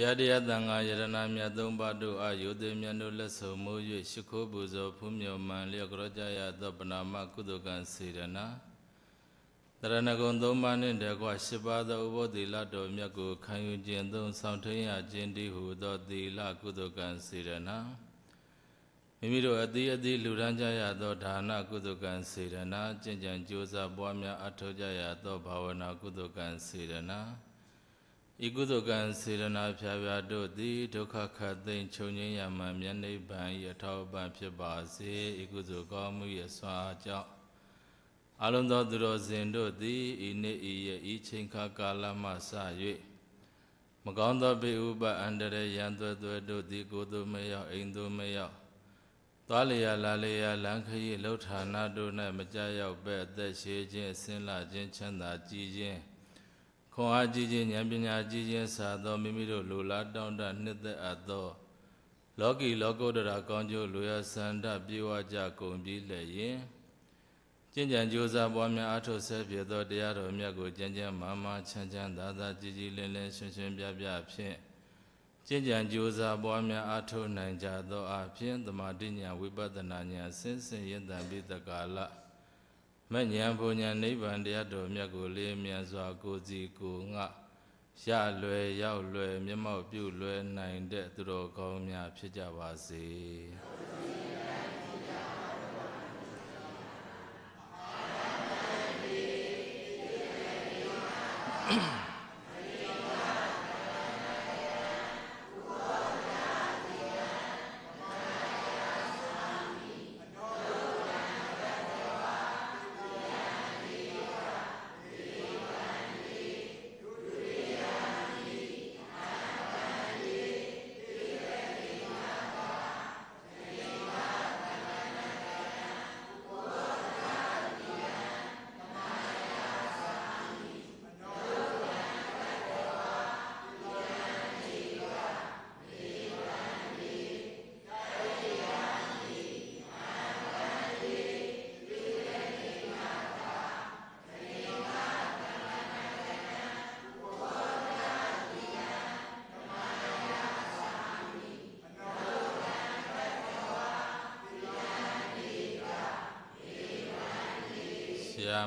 ဘုရားတရားတန်ခါယရဏမြတ်သုံးပါးတို့အာယုသေမြတ်တို့လက်ဆုံမိုး၍ရှ िख ိုးပူဇော်ဖူးမြော်မှန်လျော့ကြောကြရသောပနာမကုသကံစေရနာတရဏဂုံသုံးပါးနှင့်တကွ၈ပါးသောဥဘောတိလတော်မြတ်ကိုခံယူခြင်းသုံးဆောင်ထင်းရခြင်းတည်းဟူသောတိလကုသကံစေရနာမိမိတို့အတိအတိလှူဒန်းကြရသောဒါနကုသကံစေရနာကျင့်ကြံကြိုးစားပွားများအထောက်ကြရသောဘာဝနာကုသကံစေရနာဤကုသိုလ်ကံစေရနာဖြာဖြာတို့သည်ဒုက္ခခတ်သိမ်းချုပ်ငြိမ်းရမှမြတ်နိဗ္ဗာန်၏အထောက်အပံ့ဖြစ်ပါစေဤကုသိုလ်ကောင်းမှု၏ဆွာကြောင့်အလုံးသောသူတော်စင်တို့သည်ဤနေ့ဤရဲ့ဤချိန်ခါကာလမှစ၍မကောင်းသောဘေဥပအန္တရာယ်ရန်သွဲသွဲတို့သည် ကိုယ်သူမရောက်အိမ်သူမရောက်သွားလျာလာလျာလမ်းခရီးလှုပ်ဌာနတို့၌မကြရောက်ပဲ့အသက်ရှည်ခြင်းအစင်းလာခြင်းချမ်းသာကြည်ခြင်းခွန်အားကြီးခြင်းဉာဏ်ပညာကြီးခြင်းစာသောမိမိတို့လူလားတောင်းတနှစ်သက်အပ်သော လောကီလောကုတ္တရာကောင်းကျိုးလူရဆန္ဒပြေဝကြကုန်ပြီလည်းယင်ကျင့်ကြံကြိုးစားပွားများအားထုတ်ဆဲဖြစ်သောတရားတော်မြတ်ကိုကျင့်ကြံမာမာချမ်းချမ်းသာသာကြည်ကြည်လင်လင်ရှင်ရှင်ပြပြဖြင့်ကျင့်ကြံကြိုးစားပွားများအားထုတ်နိုင်ကြသောအဖြစ်သမာဓိညာဝိပဿနာညာဆင်းဆင်းရင့်တန်ပြီးတကာလမဉ္ဇဉ်ဘုံဉ္ဇဉ်နိဗ္ဗာန်တရားတော်မြတ်ကိုလေးမြတ်စွာကိုစီကိုငှရလွယ်ရောက်လွယ်မျက်မှောက်ပြုလွယ်နိုင်တဲ့သူတော်ကောင်းများဖြစ်ကြပါစေ။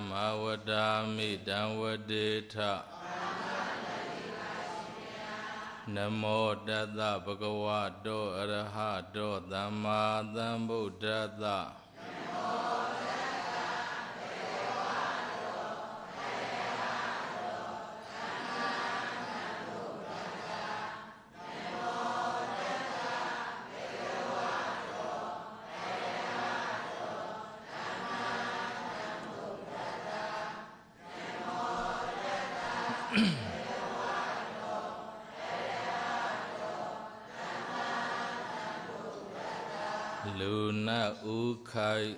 မဝတာမိတံဝတိထနမောတတ္တဗုဒ္ဓဝါတောအရဟတောသမ္မာသမ္ဗုဒ္ဓတ္တခိုက်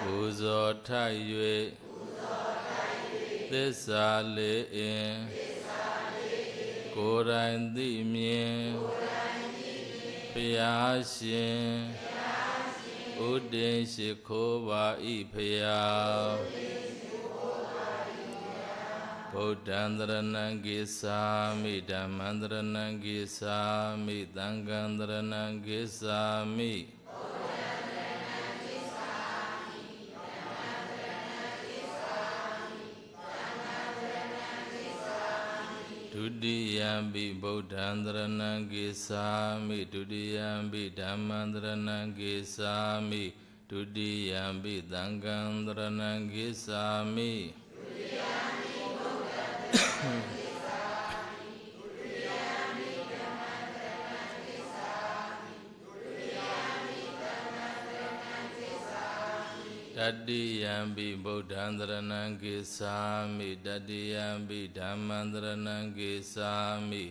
ပူဇော်ထိုက်၍သစ္စာလေးအင်ကိုယ်တိုင်သိမြင်ဘုရားရှင်ဥဒင်ရှိခိုးပါဤဖရာဗုဒ္ဓံတရဏံဂိသာမိဓမ္မံတရဏံဂိသာမိသံဃံတရဏံဂိသာမိတိယံပိဗုဒ္ဓံတရဏံကိသာမိဒုတိယံပိဓမ္မံတရဏံကိသာမိဒုတိယံပိသံဃံတရဏံကိသာမိတတိယံပိဗုဒ္ဓံသရဏံကိသာမိတတိယံပိဓမ္မံသရဏံကိသာမိ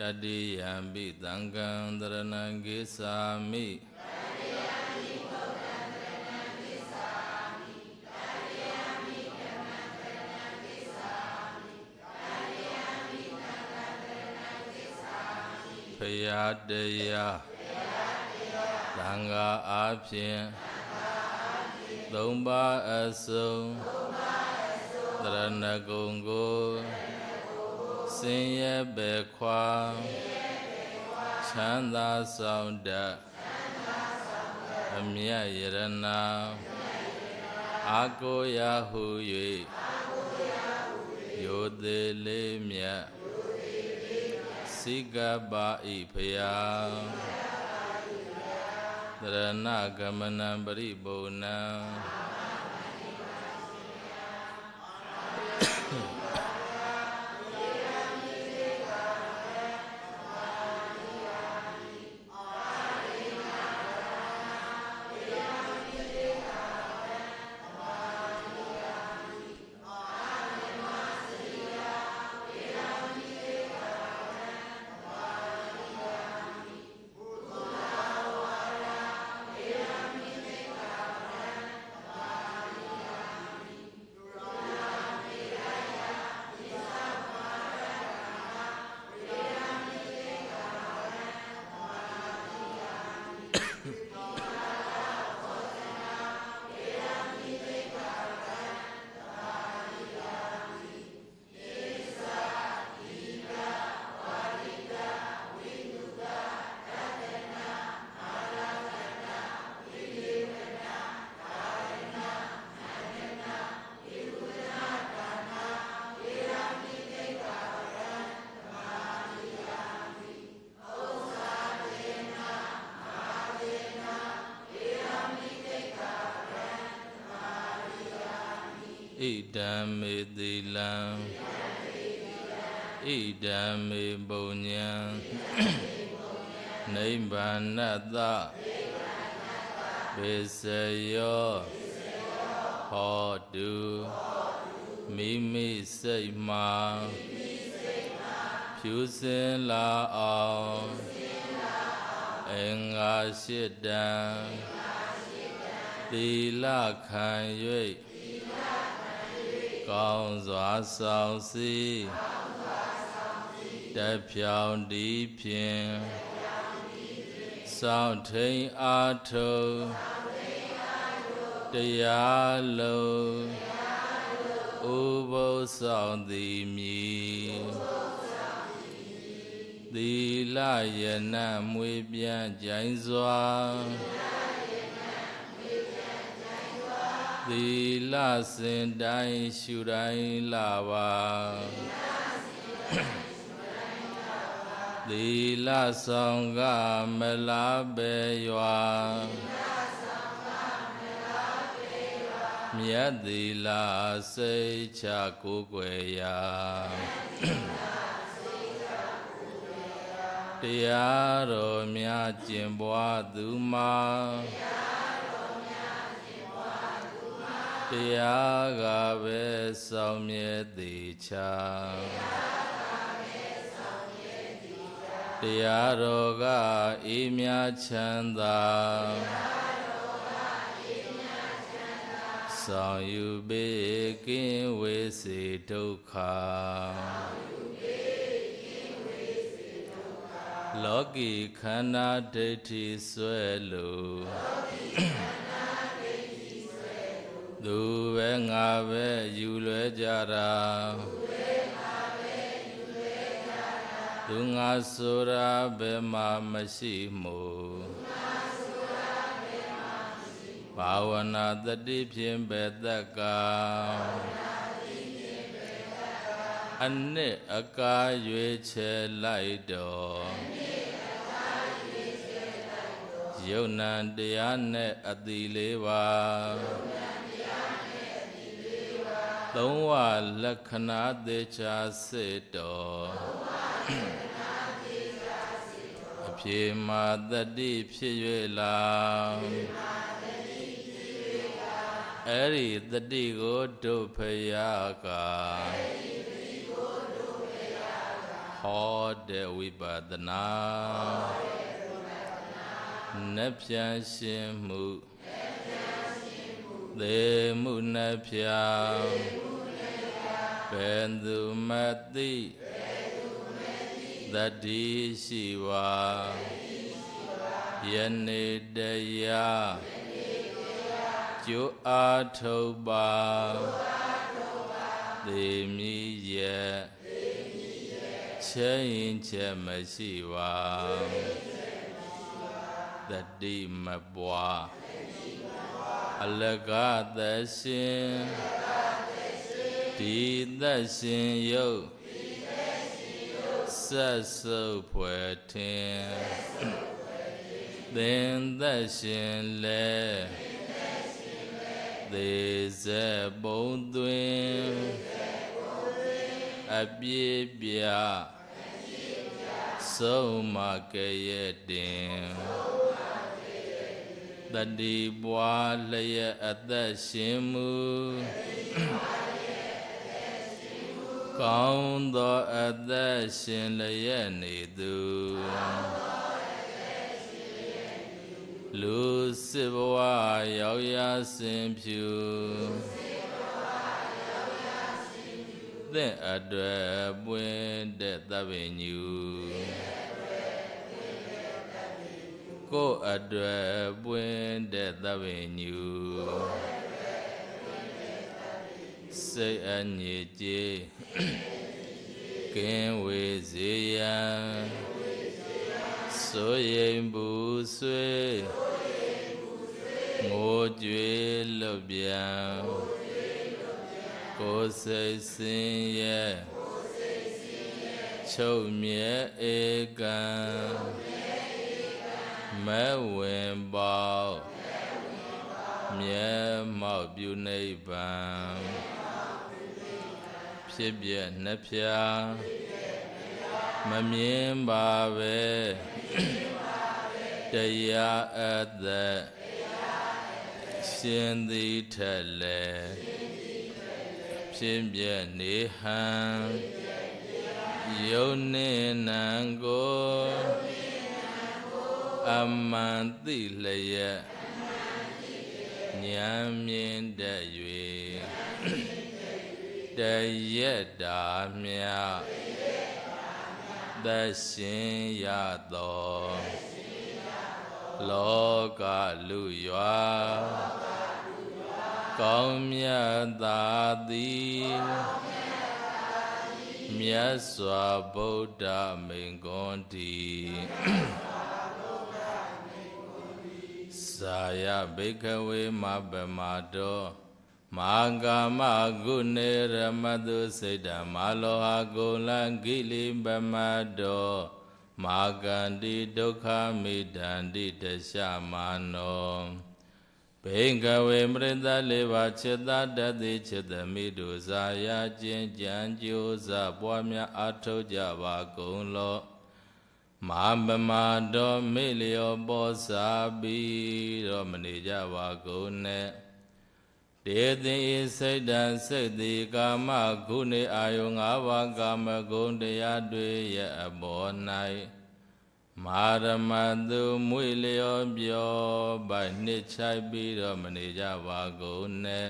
တတိယံပိသံဃံသရဏံကိသာမိဖရာတရားသံဃာအားဖြင့်သုံးပါးအစုံတရဏဂုံကိုစင်ရဲ့ပဲခွာချမ်းသာဆောင်တတ်အမြတ်ယရနာအာကိုရာဟု၍ယောသေးလေးမြတ်စိကပါဤဖျားတရဏဂမနံပရိပုဏ္ဏဣဒံမေသီလံဣဒံမေပုညံနိဗ္ဗာနတပိစယောဟောတုမိမိစိတ်မှာဖြူစင်လာအောင်အင်္ဂါရှိတံသီလခံ၍ကောင်းစွာဆောင်စီတဖြောင်ဒီဖြင့်စောင့်ထိန်အားထုတ်တရားလုံးဥပုသ်ဆောင်သည်မည်သီလယနမွေပြန်ကြိုင်စွာသီလသီလစင်တိုင်းရှုတိုင်းလာပါသီလဆောင်ကမလားပဲရွာမြတ်သီလစိတ်ချကိုယ်ွယ်ရာတရားတော်များကျင့်ပွားသူမှာတရားကပဲဆောင်မြဲသေးချာတရားတော်ကအေးမြချမ်းသာဆောင်ယူပေကင်းဝေစေဒုက္ခလောကီခန္ဓာဒိဋ္ဌိဆွဲလို့သူပဲငါပဲယူလွဲကြတာသူငါဆိုတာဘယ်မှာမရှိမှုဘာဝနာတတိဖြင့်ပဲတက္ကာအနစ်အကာရွေချယ်လိုက်တော်ယုံနံတရားနဲ့အတိလေးပါသုံးဝလက္ခဏာတေချာစေတော်အပြေမာတတိဖြစ်၍လာအဲ့ဒီတတိကိုဒုဖယကဟောတဲ့ဝိပဒနာနှက်ပြန်ရှင်မှုသေမှုနှဖြာဘယ်သူမသိတတိရှိဝါယနေ့တရားကျွအားထုတ်ပါသေမြည်ရဲ့ချင်းရင်ချက်မရှိဝါတတိမပွားအလကသရှင်ဒီသရှင်ယုတ်ဆက်စုပ်ဖွယ်ထင်သင်သရှင်လဲသေဇပုံသွင်းအပြည့်ပြဆုံးမကရဲ့တင်တတိပွားလျက်အသက်ရှင်မူကောင်းသောအသက်ရှင်လျက်နေသူလူစစ်ဘဝရောက်ရစင်ဖြူသင့်အတွက်ပွင့်တဲ့သဗ္ဗညူကိုယ်အတွက်ပွင့်တဲ့သဗ္ဗညုစိတ်အညစ်ကြေးကင်းဝေစေရန်ဆိုရင်ဘူးဆွေငိုကြွေလွတ်ပြန်ကိုယ်စိတ်စင်ရဲ့ချုပ်မြဲဧကံမဲဝင်ပေါက်မြဲမောက်ပြုနိဗ္ဗာန်ဖြစ်ပြနှစ်ဖြာမမြင်ပါပဲတရားအသက်ရှင်သည်ထက်လေဖြစ်ပြနေဟံယုံနေနံကိုအမှန်သိလျက်ဉာဏ်မြင်တတ်၍တရက်တာမြတ်သရှင်ရသောလောကလူရွာကောင်းမြတ်သာသည်မြတ်စွာဘုဒ္ဓမင်္ဂွန်တီစာယဘိကဝေမပမတောမာကာမဂုဏေရမတုစိတ်တမာလောဟကုလံကိလေပမတောမာကန္တိဒုက္ခမိတန္တိတရှမာနောဘိကဝေပရိသလေးပါจิตာတတိจิตမိတုဇာယကျင့်ကြံကြိုးစားပွားများအားထုတ်ကြပါကုန်လော့မဟာပမာတော်မေလျောပေါ်စာပြီးတော့မနေကြပါကုန်နဲ့တေသိစိတ်တံစိတ်တိကာမဂုဏအာယု၅ပါးကာမဂုဏ်တရားတွေရဲ့အပေါ်၌မာရမသူမွေလျောပြောပိုင်နှစ်ချိုက်ပြီးတော့မနေကြပါကုန်နဲ့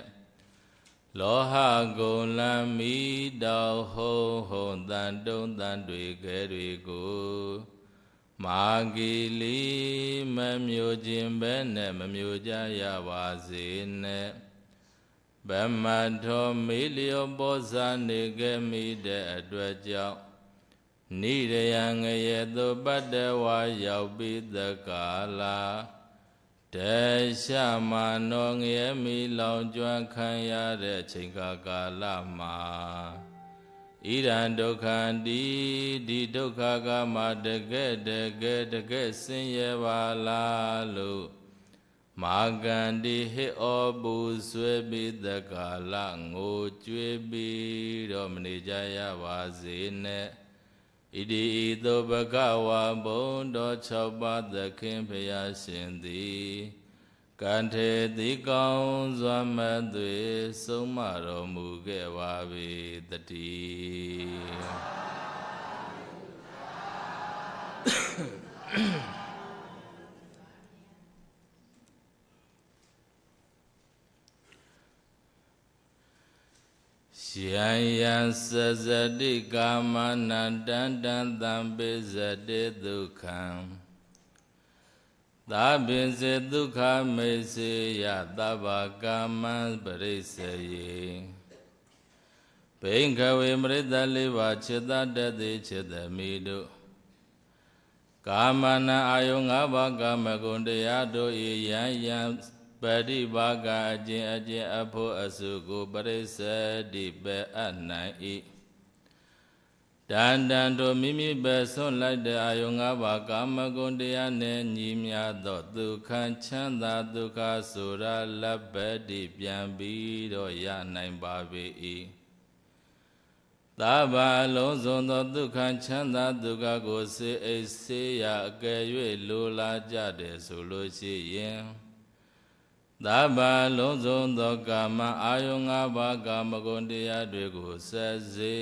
လောဟဂုံလံမိတောဟုံဟုံတန်တုံတန်တွေကဲတွေကိုမာဂီလီမမျိုးခြင်းပဲနဲ့မမျိုးကြရပါစေနဲ့ဗမထောမေလျောပောဇာနေကမိတဲ့အတွက်ကြောင့်နိရယံငရေသူပတ္တဝါရောက်ပြီးသကာလာတေရှမာနောငရေမိလောင်ကျွမ်းခံရတဲ့ချိန်ကာကာလမှာဣဒံဒုက္ခံတိဒီဒုက္ခကမှာတကယ်တကယ်တကယ်ဆင်းရဲပါလားလို့မာကန္တိဟိဩပုဆွေပိတကာလငိုကြွေးပြီးတော့မနေကြရပါစေနဲ့ဣတိဤသောဘဂဝါဘုံတော်၆ပါးသခင်ဖျားရှင်သည်ကံထေတိကောင်းစွာမသွေဆုံးမတော်မူခဲ့ပါ၏တတိယံယံစဇတိကာမနတန္တံတံပိဇတေဒုက္ခံသာပင်စေဒုက္ခမေစေယသဗ္ဗကာမံပရိစ္ဆေယဘိင်္ခဝေပရိသတ်လေးပါခြေတတ်တဲ့ခြေသမိတို့ကာမနာအာယုငါးပါးကာမဂုဏ်တရားတို့ဤယံယံပရိပါကအကျင့်အကျင့်အဖို့အစုကိုပရိစ္ဆေတိပဲအနိုင်၏တန်တန်တို့မိမိပဲဆွန့်လိုက်တဲ့အာယုံ၅ပါးကာမဂုဏ်တရားနဲ့ညီမြသောဒုက္ခချမ်းသာဒုက္ခဆိုရာလက်ပဲတိပြန်ပြီးတော့ရနိုင်ပါပေ၏တဘာလုံးစုံသောဒုက္ခချမ်းသာဒုက္ခကိုစေအိစေရအကယ်၍လိုလားကြတယ်ဆိုလို့ရှိရင်သဗ္ဗလုံးစုံသောကာမအာယုငါးပါးကာမဂုဏ်တရားတွေကိုဆက်စေ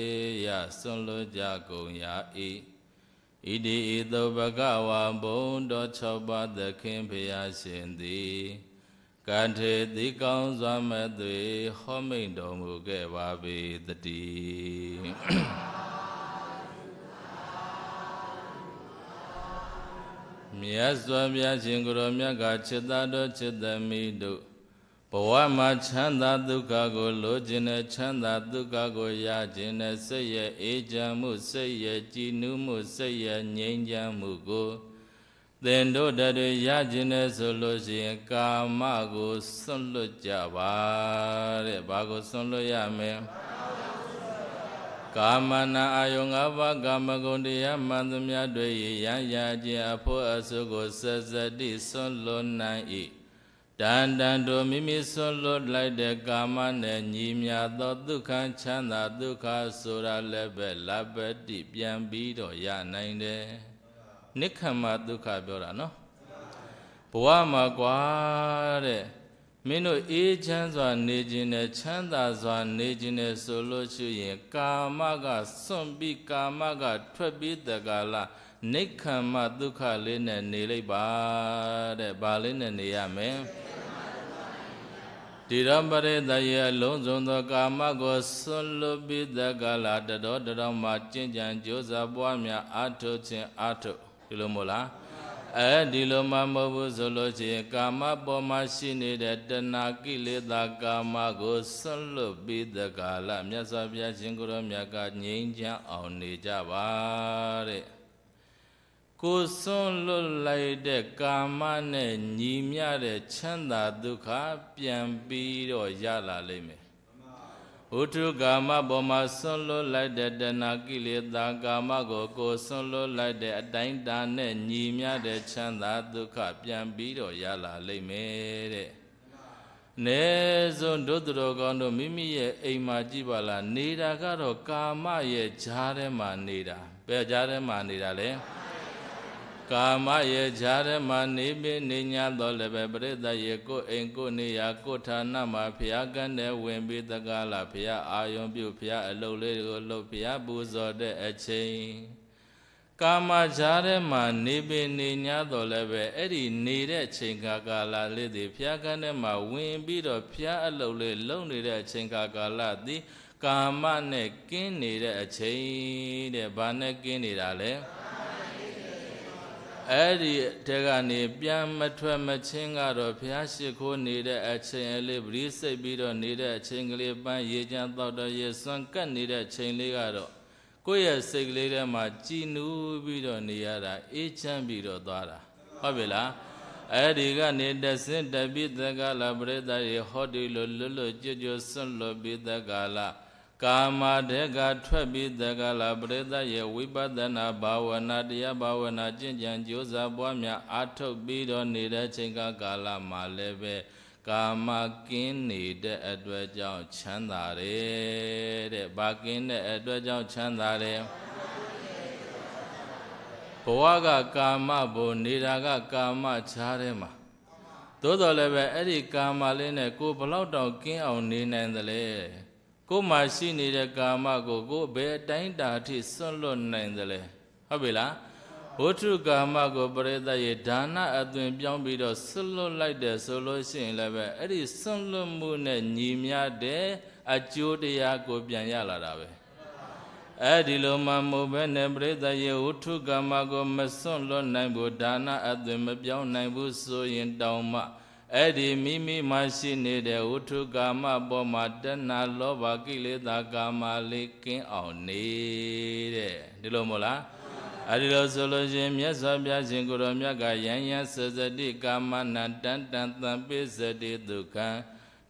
ရစွန့်လွတ်ကြကုန်ရာ၏ဣတိဤသောဘဂဝါဘုံတော်၆ပါးသခင်ဖျားရှင်သည်ကံထေတိကောင်းစွာမဲ့သွေဟောမိန်တော်မူခဲ့ပါပေတည်းမြတ်စွာဘုရားရှင်ကိုရောမြတ်ကจิตတော်จิตသမီးတို့ဘဝမှာချမ်းသာဒုက္ခကိုလိုချင်တဲ့ချမ်းသာဒုက္ခကိုရချင်တဲ့စိတ်ရဲ့အေးချမ်းမှု စိတ်ရဲ့ကြည်နူးမှုစိတ်ရဲ့ငြိမ်းချမ်းမှုကို သင်တို့တည်းရချင်တဲ့ဆိုလို့ရှိရင်ကာမကိုစွန့်လွတ်ကြပါတဲ့ဘာကိုစွန့်လွတ်ရမလဲကာမနာအာယုံ၅ပါးကာမဂုဏ်တရားမှန်သမျှတွေရံရခြင်းအဖို့အဆုကိုဆက်စတိဆွလွတ်နိုင်၏တန်တန်တို့မိမိဆွလွတ်လိုက်တဲ့ကာမနဲ့ညီမြသောဒုက္ခချမ်းသာဒုက္ခဆိုတာလည်းပဲလပတိပြန်ပြီးတော့ရနိုင်တယ်နိခမဒုက္ခပြောတာနော်ဘဝမှာကွာတဲ့မင်းတို့အေးချမ်းစွာ နေခြင်းနဲ့ချမ်းသာစွာ နေခြင်းနဲ့ဆိုလို့ရှိရင်ကာမကစွန့်ပြီးကာမကထွက်ပြီးတကလာနိခမ္မဒုက္ခလေးနဲ့နေလိုက်ပါတဲ့ဘာလေးနဲ့နေရမယ်တိရပရိသယေအလုံးစုံသောကာမကိုဆွလွတ်ပြီးတကလာတတော်တတော်မှာကျင့်ကြံကြိုးစားပွားများအားထုတ်ခြင်းအားထုတ်ဒီလိုမို့လားအဲဒီလိုမှမဟုတ်ဘူးဆိုလို့ရှိရင်ကာမပေါ်မှာရှိနေတဲ့တဏှာကိလေသာကာမကိုဆွတ်လွတ်ပြီးတကာလမြတ်စွာဘုရားရှင်ကိုရောမြတ်ကငြိမ်းချမ်းအောင်နေကြပါတဲ့ကိုစွန့်လွတ်လိုက်တဲ့ကာမနဲ့ညီမျှတဲ့ချမ်းသာဒုက္ခပြန်ပြီးတော့ရလာလိမ့်မယ်ဝုထုကာမပေါ်မှာဆွန့်လွတ်လိုက်တဲ့တဏှာကိလေသာကာမကိုကိုဆွန့်လွတ်လိုက်တဲ့အတိုင်းတာနဲ့ညီမျှတဲ့ချမ်းသာဒုက္ခပြန်ပြီးတော့ရလာလိမ့်မယ်တဲ့။နေစွန်ဒုသူတော်ကောင်းတို့မိမိရဲ့အိမ်မှာကြည်ပါလားနေတာကတော့ကာမရဲ့ဈာထဲမှာနေတာဘယ်ဈာထဲမှာနေတာလဲ။ကာမယေဈာရမနေပိနေညာတော်လည်းပဲပရိသတ်ယေကိုအိမ်ကိုနေရာကိုဌာနမှာဖျားကန်းတဲ့ဝင်ပြီးတကားလားဖျားအာယုံပြုဖျားအလုပ်လေးကိုလုပ်ဖျားပူဇော်တဲ့အချိန်ကာမဈာရမနေပိနေညာတော်လည်းပဲအဲ့ဒီနေတဲ့ချိန်ခါကာလလေးတွေဖျားကန်းတဲ့မှာဝင်ပြီးတော့ဖျားအလုပ်လေးလုပ်နေတဲ့အချိန်ခါကာလသည်ကာမနဲ့ကင်းနေတဲ့အချိန်တဲ့ဘာနဲ့ကင်းနေတာလဲကာအဲ့ဒီတဲ့ကနေပြန်မထွက်မချင်းကတော့ဘုရားရှိခိုးနေတဲ့အချိန်လေးပရိစိတ်ပြီးတော့နေတဲ့အချိန်ကလေးပန်းရေချမ်းတော့တော့ရေစွန်ကတ်နေတဲ့အချိန်လေးကတော့ကိုယ့်ရဲ့စိတ်ကလေးထဲမှာကြည်နူးပြီးတော့နေရတာအေးချမ်းပြီးတော့သွားတာဟုတ်ပြီလားအဲ့ဒီကနေတဆင့်တပိသကလာပရိသတ်ရေ ဟောဒီလိုလွတ်လွတ်ကြွကြွဆွတ်လွတ်ပိသကလာကာမတေကထွက်ပြီးတကလာပရိသတ်ရဲ့ဝိပဿနာဘာဝနာတရားဘာဝနာကျင့်ကြံကြိုးစားပွားများအားထုတ်ပြီးတော့နေတဲ့ချိန်ကကာလမှာလည်းပဲကာမကင်းနေတဲ့အတွက်ကြောင့်ချမ်းသာတယ်တဲ့။ဘာကင်းတဲ့အတွက်ကြောင့်ချမ်းသာတယ်။ဘဝကကာမဘုံနေတာကကာမခြားထဲမှာသို့တော်လည်းပဲအဲ့ဒီကာမလေးနဲ့ကိုဘလောက်တောင်ကင်းအောင်နေနိုင်သလဲ။ကိုမှရှိနေတဲ့ကာမကိုကိုဘယ်အတိုင်းတာထိစွန့်လွတ်နိုင်သလဲဟုတ်ပြီလားဝဋ္ထုကာမကိုပရိသတ်ရဲ့ဒါနအသွင်ပြောင်းပြီးတော့စွန့်လွတ်လိုက်တယ်ဆိုလို့ရှိရင်လည်းပဲအဲ့ဒီစွန့်လွတ်မှုနဲ့ညီမျှတဲ့အကျိုးတရားကိုပြန်ရလာတာပဲအဲ့ဒီလိုမှမဟုတ်ဘဲနဲ့ပရိသတ်ရဲ့ဝဋ္ထုကာမကိုမစွန့်လွတ်နိုင်ဘူးဒါနအသွင်မပြောင်းနိုင်ဘူးဆိုရင်တောင်မှအဲ့ဒီမိမိမှာရှိနေတဲ့ဝဋ္ထုကာမပေါ်မှာတဏှာလောဘကိလေသာကာမလေးကင်းအောင်နေတဲ့ဒီလိုမို့လားအဲ့ဒီလိုဆိုလို့ရှင်မြတ်စွာဘုရားရှင်ကိုရောမြတ်ကယံယံစစတိကာမနတန်တန်သံပိစတိဒုက္ခံ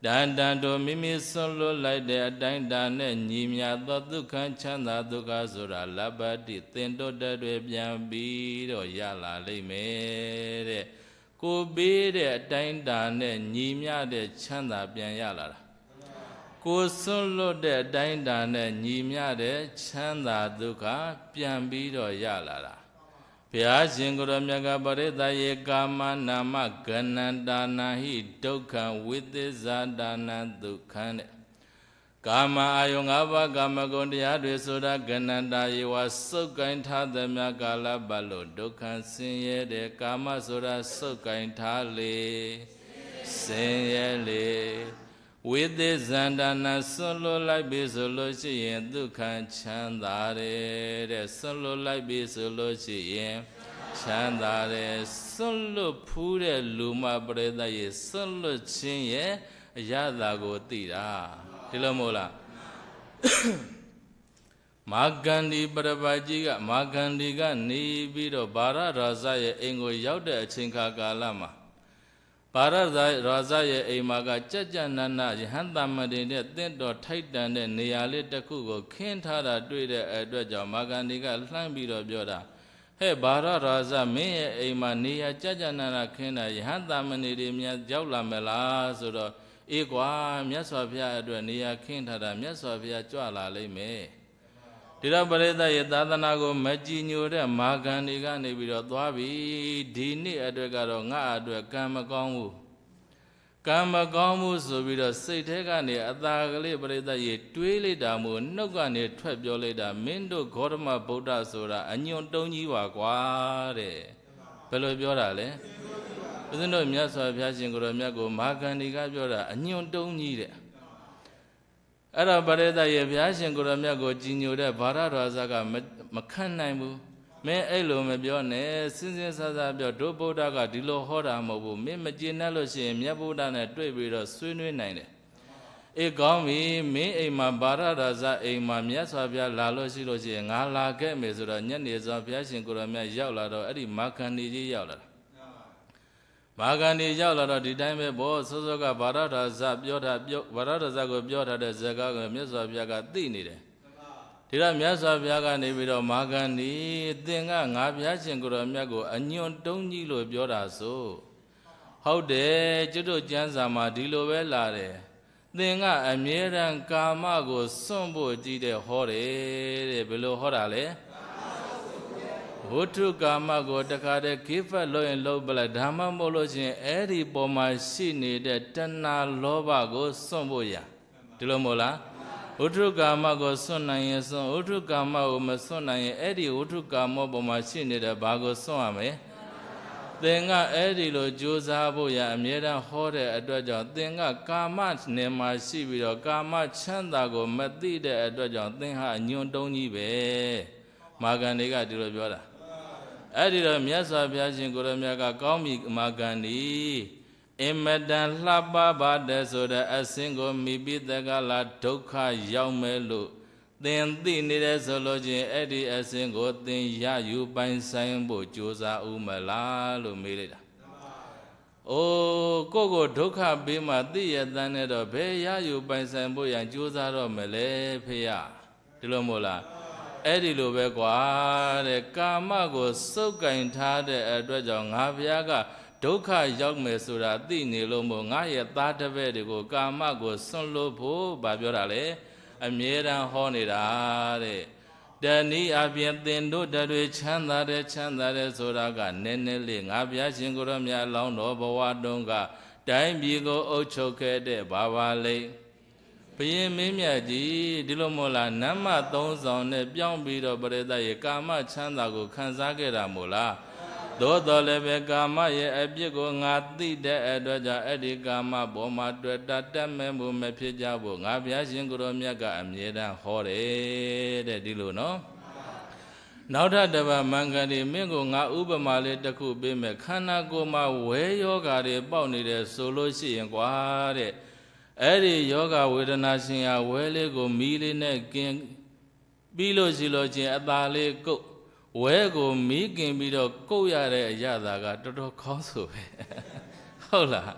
တန်တန်တို့မိမိဆွလွတ်လိုက်တဲ့အတိုင်းတာနဲ့ညီမြသောဒုက္ခချမ်းသာဒုက္ခဆိုတာလဘတိသင်တို့တည်းပြန်ပြီးတော့ရလာလိမ့်မယ်တဲ့ကိုပေးတဲ့အတိုင်းတာနဲ့ညီမျှတဲ့ချမ်းသာပြန်ရလာတာကိုစွန့်လွတ်တဲ့အတိုင်းတာနဲ့ညီမျှတဲ့ချမ်းသာဒုက္ခပြန်ပြီးတော့ရလာတာဘုရားရှင်ကိုရောမြတ်ကပရိသယေကာမနာမကဏ္ဍာနာဟိဒုက္ခဝိသေဇာဒါနံဒုက္ခနဲ့ကာမအာယုံ၅ပါးကာမဂုဏ်တရားတွေဆိုတာကဏ္ဍာယေဝစုတ်ကင်ထားသမျှကာလပတ်လို့ဒုက္ခဆင်းရဲတဲ့ကာမဆိုတာစုတ်ကင်ထားလေဆင်းရဲလေဝိသေဇန္တနာဆွလွတ်လိုက်ပြီဆိုလို့ရှိရင်ဒုက္ခချမ်းသာတယ်တဲ့ဆွလွတ်လိုက်ပြီဆိုလို့ရှိရင်ချမ်းသာတယ်ဆွလွတ်ဖူးတဲ့လူမပရိသတ်ရဲ့ဆွလွတ်ခြင်းရဲ့အရသာကိုသိတာဒီလိုမို့လားမာကန္ဒီပရပတ်ကြီးကမာကန္ဒီကနေပြီးတော့ဗာရရာဇရဲ့အိမ်ကိုရောက်တဲ့အချိန်ခါကာလမှာဗာရရာဇရဲ့အိမ်မှာကကြက်ကြက်နန္နယဟန်တမတင်တဲ့တင့်တော်ထိုက်တန်တဲ့နေရာလေးတစ်ခုကို ခင်းထားတာတွေ့တဲ့အတွက်ကြောင့်မာကန္ဒီကလှမ်းပြီးတော့ပြောတာဟဲ့ဗာရရာဇမင်းရဲ့အိမ်မှာနေရာကြက်ကြက်နန္နခင်းတာယဟန်တမဏေတွေများရောက်လာမလားဆိုတော့အေးကွာမြတ်စွာဘုရားအတွက်နေရာခင်းထားတာမြတ်စွာဘုရားကြွလာလိမ့်မယ်ဒီတော့ပရိသတ်ရဲ့သာသနာကို မကြည်ညိုတဲ့မာဂန်တွေကနေပြီးတော့သွားပြီဒီနေ့အတွက်ကတော့ငါအတွက်ကံမကောင်းဘူးကံမကောင်းမှုဆိုပြီးတော့စိတ်ထဲကနေအသာကလေးပရိသတ်ရေတွေးလိုက်တာမို့နှုတ်ကနေထွက်ပြောလိုက်တာမင်းတို့ဂေါတမဗုဒ္ဓဆိုတာအညွန့်တုံးကြီးပါကွာတဲ့ဘယ်လိုပြောတာလဲဦးဇင်းတို့မြတ်စွာဘုရားရှင်ကိုယ်တော်မြတ်ကိုမာကန်ဒီကပြောတာအညွန့်တုံးကြီးတဲ့အဲ့တော့ပရိသတ်ရဲ့ဘုရားရှင်ကိုယ်တော်မြတ်ကိုကြည်ညိုတဲ့ဗာရတော်ဇာကမခံနိုင်ဘူးမင်းအဲ့လိုမပြောနဲ့စဉ်စဉ်ဆဆပြောတို့ဗုဒ္ဓကဒီလိုဟောတာမဟုတ်ဘူးမင်းမကျေနပ်လို့ရှိရင်မြတ်ဗုဒ္ဓနဲ့တွေ့ပြီးတော့ဆွေးနွေးနိုင်တယ်အေးကောင်းပြီမင်းအိမ်မှာဗာရဒါဇအိမ်မှာမြတ်စွာဘုရားလာလို့ရှိလို့ရှိရင်ငါလာခဲ့မယ်ဆိုတော့ညနေစောဘုရားရှင်ကိုယ်တော်မြတ်ရောက်လာတော့အဲ့ဒီမာခန္ဒီကြီးရောက်လာတာဘာဂန်ဒီရောက်လာတော့ဒီတိုင်းပဲဘောစောစောကဗာရဒာဇပြောတာပြောဗာရဒာဇကိုပြောထားတဲ့ဇကားကိုမြတ်စွာဘုရားကသိနေတယ်ဒီတော့မြတ်စွာဘုရားကနေပြီးတော့မာဂန်ဒီသင်ကငါဘုရားရှင်ကိုယ်တော်မြတ်ကိုအညွန့်တုံးကြီးလို့ပြောတာဆိုဟုတ်တယ်ကျွတ်တို့ကျမ်းစာမှာဒီလိုပဲလာတယ်သင်ကအမြဲတမ်းကာမကိုစွန့်ဖို့ကြည့်တဲ့ဟောတယ်တဲ့ဘယ်လိုဟောတာလဲဝတ္ထုကာမကိုတခါတည်းခေဖတ်လို့ရင်လုံးပလိုက်ဒါမှမဟုတ်လို့ရှင်အဲ့ဒီပုံမှာရှိနေတဲ့တဏှာလောဘကိုစွန့်ဖို့ရဒီလိုမို့လားဝတ္ထုကာမကိုစွန့်နိုင်ရင်စွန့်ဝတ္ထုကာမကိုမစွန့်နိုင်ရင်အဲ့ဒီဝတ္ထုကာမပုံမှာရှိနေတဲ့ဘာကိုစွန့်ရမလဲသင်ကအဲ့ဒီလိုကြိုးစားဖို့ရအမြဲတမ်းဟောတဲ့အတွက်ကြောင့်သင်ကကာမနယ်မှာရှိပြီးတော့ကာမချမ်းသာကို မသိတဲ့အတွက်ကြောင့်သင်ဟာညွန်တုံးကြီးပဲမာဂန်တွေကဒီလိုပြောတာအဲ့ဒီတော့မြတ်စွာဘုရားရှင်ကိုရမြတ်ကကောင်းပြီမာကန္ဒီအင်မတန်လှပပါတဲ့ဆိုတဲ့အစင်းကိုမိပိတကလာဒုက္ခရောက်မယ်လို့သင်သိနေတဲ့ဆိုလို့ချင်းအဲ့ဒီအစင်းကိုသင်ရယူပိုင်ဆိုင်ဖို့ကြိုးစားဦးမလားလို့မေးလိုက်တာ။အိုးကိုကိုဒုက္ခပေးမှသိရတဲ့နဲ့တော့ဘယ်ရယူပိုင်ဆိုင်ဖို့ရန်ကြိုးစားတော့မလဲဖေရဒီလိုမို့လား။အဲ့ဒီလိုပဲကွာတဲ့ကာမကို စုပ်ကင်ထားတဲ့အတွက်ကြောင့်ငါဘုရားကဒုက္ခရောက်မယ်ဆိုတာသိနေလို့မို့ငါရဲ့သားတပည့်တွေကိုကာမကိုဆွန့်လွတ်ဖို့ဗာပြောတာလေအမြဲတမ်းဟောနေတာတဲ့တဏီအပြင်သင်တို့တွေချမ်းသာတယ်ချမ်းသာတယ်ဆိုတာကနည်းနည်းလေးငါဘုရားရှင်ကိုရောမြတ်လောင်းတော်ဘဝတုန်းက တိုင်းပြည်ကိုအုပ်ချုပ်ခဲ့တဲ့ဘာပါလိမ့်ဘယင်းမင်းမြတ်ကြီးဒီလိုမို့လားနမ္မသုံးဆောင်နဲ့ပြောင်းပြီးတော့ပရိသတ်ရဲ့ကာမချမ်းသာကို ခံစားခဲ့တာမို့လားသို့တော်လည်းပဲကာမရဲ့အပြစ်ကိုငါသိတဲ့အတွက်ကြောင့်အဲ့ဒီကာမဘောမှာတွေ့တာတက်မဲ့မှုမဖြစ်ကြဘူးငါဘုရားရှင်ကိုရောမြတ်ကအမြဲတမ်းဟောတယ်တဲ့ဒီလိုနော်နောက်ထပ်တစ်ပတ်မင်္ဂလိမင်းကိုငါဥပမာလေးတစ်ခုပေးမယ်ခန္ဓာကိုယ်မှာဝဲယောဂါတွေပေါက်နေတယ်ဆိုလို့ရှိရင်ကွာတဲ့အဲ့ဒီယောဂဝေဒနာရှင်ဟာဝဲလေးကို မီးလေးနဲ့กินပြီးလို့ရှိလို့ချင်းအသာလေးကုတ်ဝဲကိုမီးกินပြီးတော့ကုတ်ရတဲ့အရသာကတော်တော်ခေါင်းဆိုပဲဟုတ်လား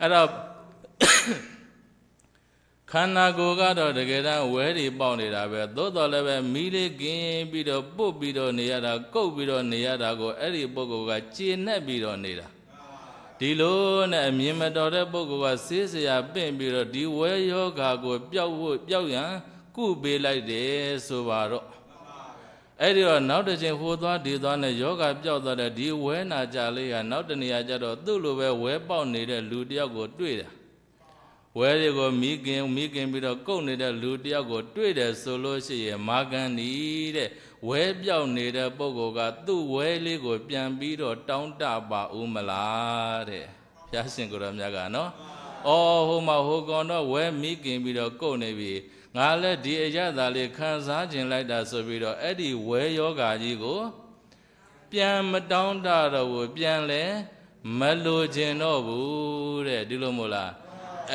အဲ့တော့ခန္ဓာကိုယ်ကတော့တကယ်တမ်းဝဲတွေပေါက်နေတာပဲသို့တော်လည်းပဲမီးလေးกินပြီးတော့ပုတ်ပြီးတော့နေရတာကုတ်ပြီးတော့နေရတာကိုအဲ့ဒီပုဂ္ဂိုလ်ကကျေနပ်ပြီးတော့နေတာဒီလိုနဲ့အမြင်မတော်တဲ့ပုဂ္ဂိုလ်ကဆေးစရာပင့်ပြီးတော့ဒီဝဲယောဂါကိုပျောက်ဖို့ပျောက်ရန်ကုပေးလိုက်တယ်ဆိုပါတော့အဲ့ဒီတော့နောက်တစ်ချိန်ဟိုသွားဒီသွားနဲ့ယောဂပျောက်သွားတဲ့ဒီဝဲနာကြလေးကနောက်တနေရာကျတော့သူ့လိုပဲဝဲပေါက်နေတဲ့လူတယောက်ကိုတွေ့တာဝဲတွေကိုမိခင်မိခင်ပြီးတော့ကုတ်နေတဲ့လူတယောက်ကို တွေ့တယ်ဆိုလို့ရှိရင်မာကန်ဤတဲ့ဝဲပြောက်နေတဲ့ပုဂ္ဂိုလ်ကသူ့ဝဲလေးကို ပြန်ပြီးတော့တောင်းတပါဦးမလားတဲ့ဘုရားရှင်ကိုယ်တော်မြတ်ကနော်အော်ဟိုမှာဟိုကောင်တော့ဝဲမိกินပြီးတော့ကုတ်နေပြီငါလည်းဒီအရသာလေးခံစားခြင်းလိုက်တာဆိုပြီးတော့အဲ့ဒီဝဲယောဂါကြီးကိုပြန်မတောင်းတတော့ဘူးပြန်လဲမလိုခြင်းတော့ဘူးတဲ့ဒီလိုမို့လား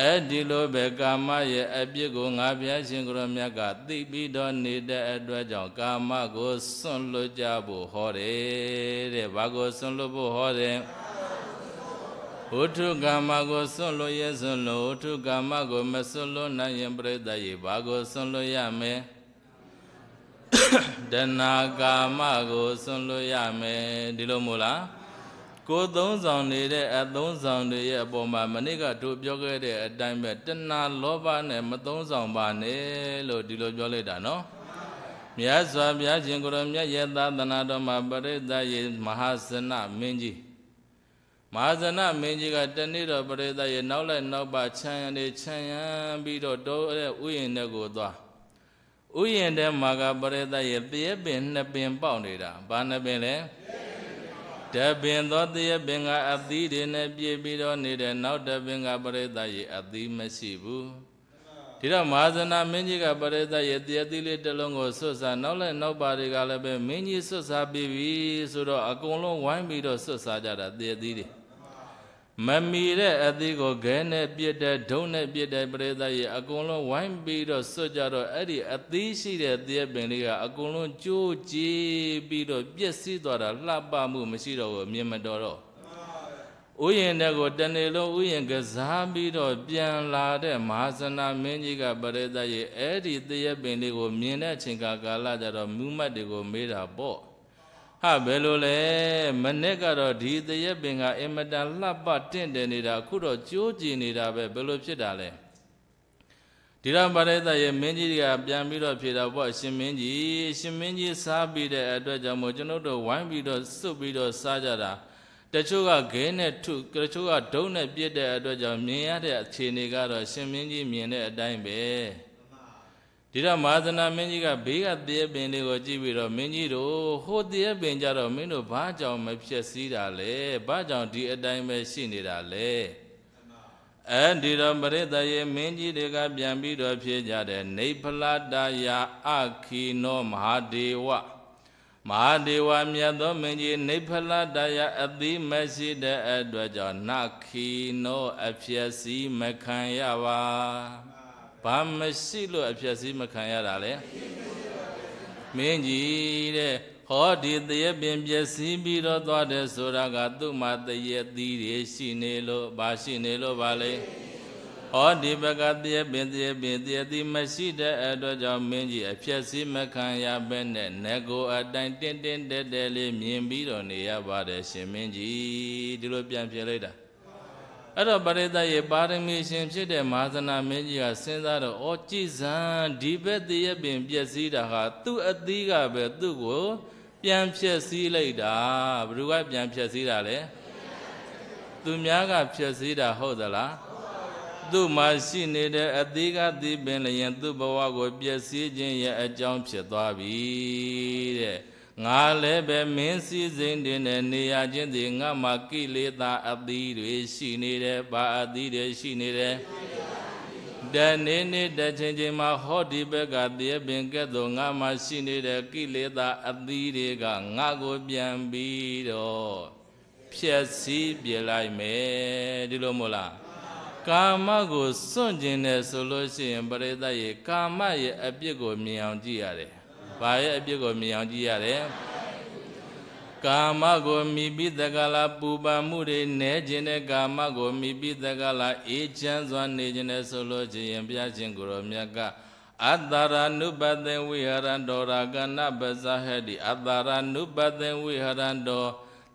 အဲဒီလိုပဲကာမရဲ့အပြစ်ကိုငါဘုရားရှင်ကိုရောမြတ်ကသိပြီးတော့နေတဲ့အတွက်ကြောင့်ကာမကိုစွန့်လွတ်ကြဖို့ဟောတယ်တဲ့ဘာကိုစွန့်လွတ်ဖို့ဟောတယ်ဝဋ္ထုကာမကိုစွန့်လွတ်ရဲ့စွန့်လွတ်ဝဋ္ထုကာမကိုမစွန့်လွတ်နိုင်ရင်ပြိတ္တရေဘာကိုစွန့်လွတ်ရမယ်ဒနာကာမကိုစွန့်လွတ်ရမယ်ဒီလိုမို့လားကိုသုံးဆောင်နေတဲ့အသုံးဆောင်တွေရဲ့အပေါ်မှာမနေ့ကတို့ပြောခဲ့တဲ့အတိုင်းပဲတဏှာလောဘနဲ့မသုံးဆောင်ပါနဲ့လို့ဒီလိုပြောလိုက်တာနော်မြတ်စွာဘုရားရှင်ကိုရောမြတ်ရဲ့သာသနာတော်မှာပရိသတ်ရေ မဟာစနမင်းကြီးမဟာစနမင်းကြီးကတနေ့တော့ပရိသတ်ရေနောက်လိုက်နောက်ပါခြံရံနေခြံရံပြီးတော့တော့ဥယျာဉ်တဲ့ကိုသွားဥယျာဉ်ထဲမှာကပရိသတ်ရေတရေပင် နှစ်ပင်ပေါက်နေတာဘာနှစ်ပင်လဲတရေတပင်သောတရပင်ကအသီးတွေနဲ့ပြည့်ပြီးတော့နေတဲ့နောက်တပင်ကပရိသတ်ရဲ့အသီးမရှိဘူးဒီတော့မဟာဇနာမင်းကြီးကပရိသတ်ရဲ့တရားသီးလေးတစ်လုံးကိုဆွတ်ဆာနောက်လည်းနောက်ပါတွေကလည်းပဲမင်းကြီးဆွတ်ဆာပြီးပြီဆိုတော့အကုန်လုံးဝိုင်းပြီးတော့ဆွတ်ဆာကြတာတရားသီးတွေမမီတဲ့အသေးကိုခဲနဲ့ပြစ်တဲ့ဒုံနဲ့ပြစ်တဲ့ပရိသတ်ရဲ့အကုန်လုံးဝိုင်းပြီးတော့စွတ်ကြတော့အဲ့ဒီအသေးရှိတဲ့တရက်ပင်လေးကအကုန်လုံးကြိုးကြေးပြီးတော့ပြက်စီးသွားတာလှပမှုမရှိတော့ဘူးမြင်မတော်တော့ဥယျင်တဲ့ကို တနေ့လုံးဥယျင်ကစားပြီးတော့ပြန်လာတဲ့မဟာစနာမင်းကြီးကပရိသတ်ရဲ့အဲ့ဒီတရက်ပင်လေးကိုမြင်တဲ့အချိန်ကကာလကြတော့မူးမတ်တွေကိုမေးတာပေါ့ဟာဘယ်လိုလဲမနေ့ကတော့ဒီတရက်ပင်ကအင်မတန်လှပတင့်တယ်နေတာအခုတော့ကြိုးကြည်နေတာပဲဘယ်လိုဖြစ်တာလဲဒီတော့ဗရဒရဲ့မင်းကြီးကပြန်ပြီးတော့ဖြေတာပေါ့ရှင်မင်းကြီး ရှင်မင်းကြီးစားပြီးတဲ့အတွက်ကြောင့်မို့ကျွန်တော်တို့ဝိုင်းပြီးတော့စွတ်ပြီးတော့စားကြတာတချို့ကခဲနဲ့ထုတချို့ကဒုံနဲ့ပြစ်တဲ့အတွက်ကြောင့်မြင်ရတဲ့အခြေအနေကတော့ရှင်မင်းကြီးမြင်တဲ့အတိုင်းပဲဒီတော့မာဇနာမင်းကြီးကဘေးကတည့်ပင်လေးကိုကြည့်ပြီးတော့မင်းကြီးတို့ဟိုတည့်ပင်ကြတော့မင်းတို့ဘာကြောင့်မဖြစ်စည်းတာလဲဘာကြောင့်ဒီအတိုင်းပဲရှိနေတာလဲအဲဒီတော့ပရိသတ်ရဲ့မင်းကြီးတွေကပြန်ပြီးတော့ဖြေကြတယ်နေဖလာတယာအခိနောမဟာဒေဝမဟာဒေဝမြတ်သောမင်းကြီးနေဖလာတယာအသီးမရှိတဲ့အတွက်ကြောင့်နခိနောအဖြစ်စည်းမခံရပါဘာမရှိလို့အဖြက်စီးမခံရတာလဲမင်းကြီးတဲ့ဟောဒီတရပင်ပျက်စီးပြီးတော့သွားတယ်ဆိုတာကသူ့မှာတရသီးတွေရှိနေလို့ဘာရှိနေလို့ဘာလဲဟောဒီဘကတရပင်တရပင်တရသီးမရှိတဲ့အတွက်ကြောင့်မင်းကြီးအဖြက်စီးမခံရပဲနဲ့ငကိုအတိုင်းတင်းတင်းတဲတဲလေးမြင်ပြီးတော့နေရပါတယ်ရှင်မင်းကြီးဒီလိုပြန်ပြလိုက်တာအဲ့တော့ပရိသတ်ရဲ့ပါရမီရှင်ဖြစ်တဲ့မာသနာမင်းကြီးကစဉ်းစားတော့ဩကြည်စံဒီဘက်တည်းရဲ့ပင်ပျက်စီးတာဟာသူ့အသီးကပဲသူ့ကိုပြန်ဖြက်စီးလိုက်တာဘ누구ကပြန်ဖြက်စီးတာလဲသူများကဖြက်စီးတာဟုတ်သလားသူ့မှာရှိနေတဲ့အသီးကသီးပင်လျင်သူ့ဘဝကိုပျက်စီးခြင်းရဲ့အကြောင်းဖြစ်သွားပြီတဲ့ငါလည်းပဲမင်းစည်းစိမ်တင်တဲ့နေရာချင်းသည်ငါမှာကိလေသာအသီးတွေရှိနေတယ်ဘာအသီးတွေရှိနေတယ်တနေ့နေ့တချင်းချင်းမှာ ဟောဒီဘက်ကတည်းပင်ကဲ့သို့ငါမှာရှိနေတဲ့ကိလေသာ အသီးတွေကငါကိုပြန်ပြီးတော့ဖြည့်ဆည်းပြလိုက်မယ်ဒီလိုမို့လားကာမကိုစွန့်ကျင်တယ်ဆိုလို့ရှိရင်ပရိသတ်ရဲ့ကာမရဲ့အပြစ်ကိုမြင်အောင်ကြည့်ရတယ်ဘာရဲ့အပြစ်ကိုမြင်အောင်ကြည့်ရတယ်ကာမကိုမိပိတကလာပူပန်မှုတွေနဲခြင်းတဲ့ကာမကိုမိပိတကလာအေးချမ်းစွာနေခြင်းတဲ့ဆိုလို့ခြင်းပြခြင်းကိုရောမြတ်ကအတ္တရာနုပတေဝိဟရံတောရာကဏပဇဟတိအတ္တရာနုပတေဝိဟရံတော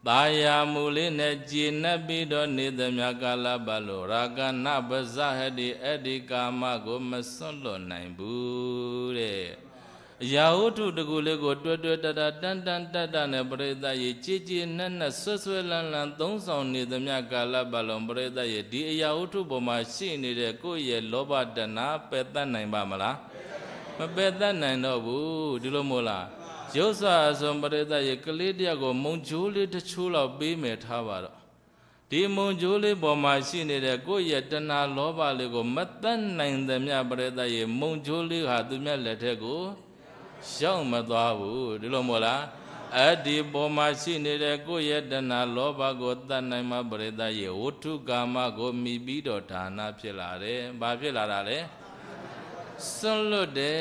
တာယာမူလေးနဲ့ကြည်နှက်ပြီးတော့နေသမျှကာလပတ်လို့ရာကဏပဇဟတိအဲ့ဒီကာမကိုမစွန့်လွတ်နိုင်ဘူးတဲ့ရာဝတ္ထုတကူလေးကိုတွဲတွဲတတတန်တန်တတနဲ့ပရိသတ်ရေကြည်ကြည်နက်နက်ဆွဲဆွဲလန်းလန်းသုံးဆောင်နေသမျှကာလပတ်လုံးပရိသတ်ရေဒီအရာဝတ္ထုပေါ်မှာရှိနေတဲ့ကိုယ့်ရဲ့လောဘတဏပယ်တတ်နိုင်ပါမလားမပယ်တတ်နိုင်တော့ဘူးဒီလိုမို့လားရုပ်စွာအစွန်ပရိသတ်ရေ ကလေးတယောက်ကိုမုံချိုးလေးတစ်ချိုးလောက်ပေးမယ်ထားပါတော့ဒီမုံချိုးလေးပေါ်မှာရှိနေတဲ့ကိုယ့်ရဲ့တဏလောဘလေးကိုမတတ်နိုင်သမျှပရိသတ်ရေမုံချိုးလေးဟာသူမြတ်လက်ထက်ကိုရောက်မသွားဘူးဒီလိုမို့လားအဲ့ဒီပေါ်မှာရှိနေတဲ့ကိုယ့်ရဲ့တဏှာလောဘကိုတတ်နိုင်မှ ပရိသတ်ရဲ့ဝဋ္ထုကာမကိုမိပြီးတော့ဒါနဖြစ်လာတယ်။ဘာဖြစ်လာတာလဲ။စွန့်လွတ်တယ်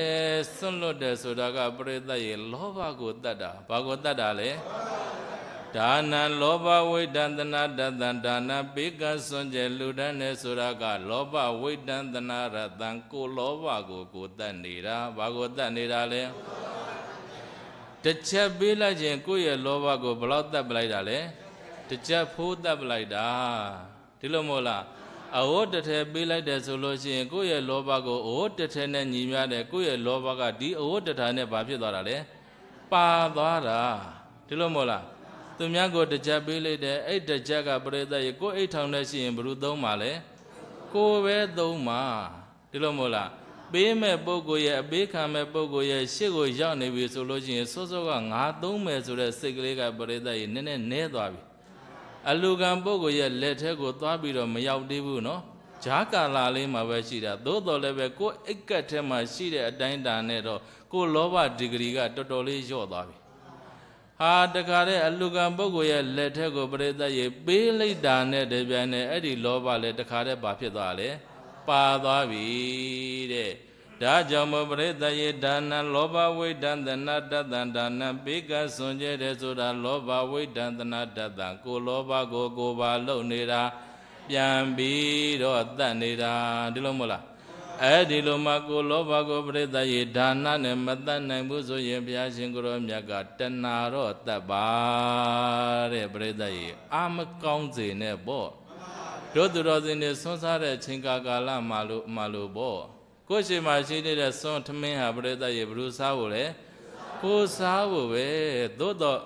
စွန့်လွတ်တယ်ဆိုတာကပရိသတ်ရဲ့လောဘကိုတတ်တာ။ဘာကိုတတ်တာလဲ။ဒါနံလောဘဝိတံတနာတတံဒါနပိကစွန်ကျယ်လူတန်းနေဆိုတာကလောဘဝိတံတနာရတံကိုလောဘကို ကိုတတ်နေတာဘာကိုတတ်နေတာလဲတစ်ချက်ပေးလိုက်ခြင်းကိုယ့်ရဲ့လောဘကိုဘယ်လောက်တတ်ပလိုက်တာလဲတစ်ချက်ဖိုးတတ်ပလိုက်တာဒီလိုမို့လားအဝတ်တစ်ထည်ပေးလိုက်တယ်ဆိုလို့ရှိရင် ကိုယ့်ရဲ့လောဘကိုအဝတ်တစ်ထည်နဲ့ညီမျှတယ်ကိုယ့်ရဲ့လောဘကဒီအဝတ်တစ်ထည်နဲ့ဘာဖြစ်သွားတာလဲပါသွားတာဒီလိုမို့လားသူများကိုတကြက်ပေးလိုက်တယ်အဲ့တကြက်ကပရိသတ်ရေကိုအိတ်ထောင်တဲ့ရှိရင်ဘ누구သုံးပါလဲကိုပဲသုံးပါဒီလိုမို့လားပေးမဲ့ပုဂ္ဂိုလ်ရဲ့အပေးခံမဲ့ပုဂ္ဂိုလ်ရဲ့ရှေ့ကိုရောက်နေပြီဆိုလို့ရှိရင်စိုးစိုးကငါသုံးမယ်ဆိုတဲ့စိတ်ကလေးကပရိသတ်ရေနည်းနည်းနဲသွားပြီအလူကံပုဂ္ဂိုလ်ရဲ့လက်ထက်ကိုသွားပြီးတော့မရောက်သေးဘူးနော်ဂျာကာလာလေးမှာပဲရှိတာသို့တော်လည်းပဲကိုအိတ်ကတ်ထဲမှာရှိတဲ့အတိုင်းတာနဲ့တော့ကိုလောဘဒီဂရီကတော်တော်လေးလျော့သွားပြီဟာတခါတဲ့အလူကံပုဂ္ဂိုလ်ရဲ့လက်ထက်ကိုပရိသတ်ရေပေးလိုက်တာနဲ့တပြိုင်နဲ့အဲ့ဒီလောဘလည်းတခါတဲ့ဘာဖြစ်သွားလဲပါသွားပြီတဲ့ဒါကြောင့်မပရိသတ်ရေဒါနံလောဘဝိဒံသနာတတံဒါနံပိကဆွန်ကျဲတဲ့ဆိုတာလောဘဝိဒံသနာတတံကိုလောဘကိုကိုပါလုံနေတာပြန်ပြီးတော့တတ်နေတာဒီလိုမဟုတ်လားအဲဒီလိုမှကိုလောဘကိုပရိသတ်ရေဒါနနဲ့မတတ်နိုင်ဘူးဆိုရင်ဘုရားရှင်ကိုရောမြတ်ကတဏှာတော့တတ်ပါတဲ့ပရိသတ်ရေအာမကောင်းစေနဲ့ပေါ့တို့သူတော်စင်တွေဆွန်းစားတဲ့ချိန်ကာကာလမှလို့မှလို့ပေါ့ကိုရှိမှရှိနေတဲ့ဆွန်းထမင်းဟာပရိသတ်ရေဘ누구စားဖို့လဲကိုစားဖို့ပဲသို့တော့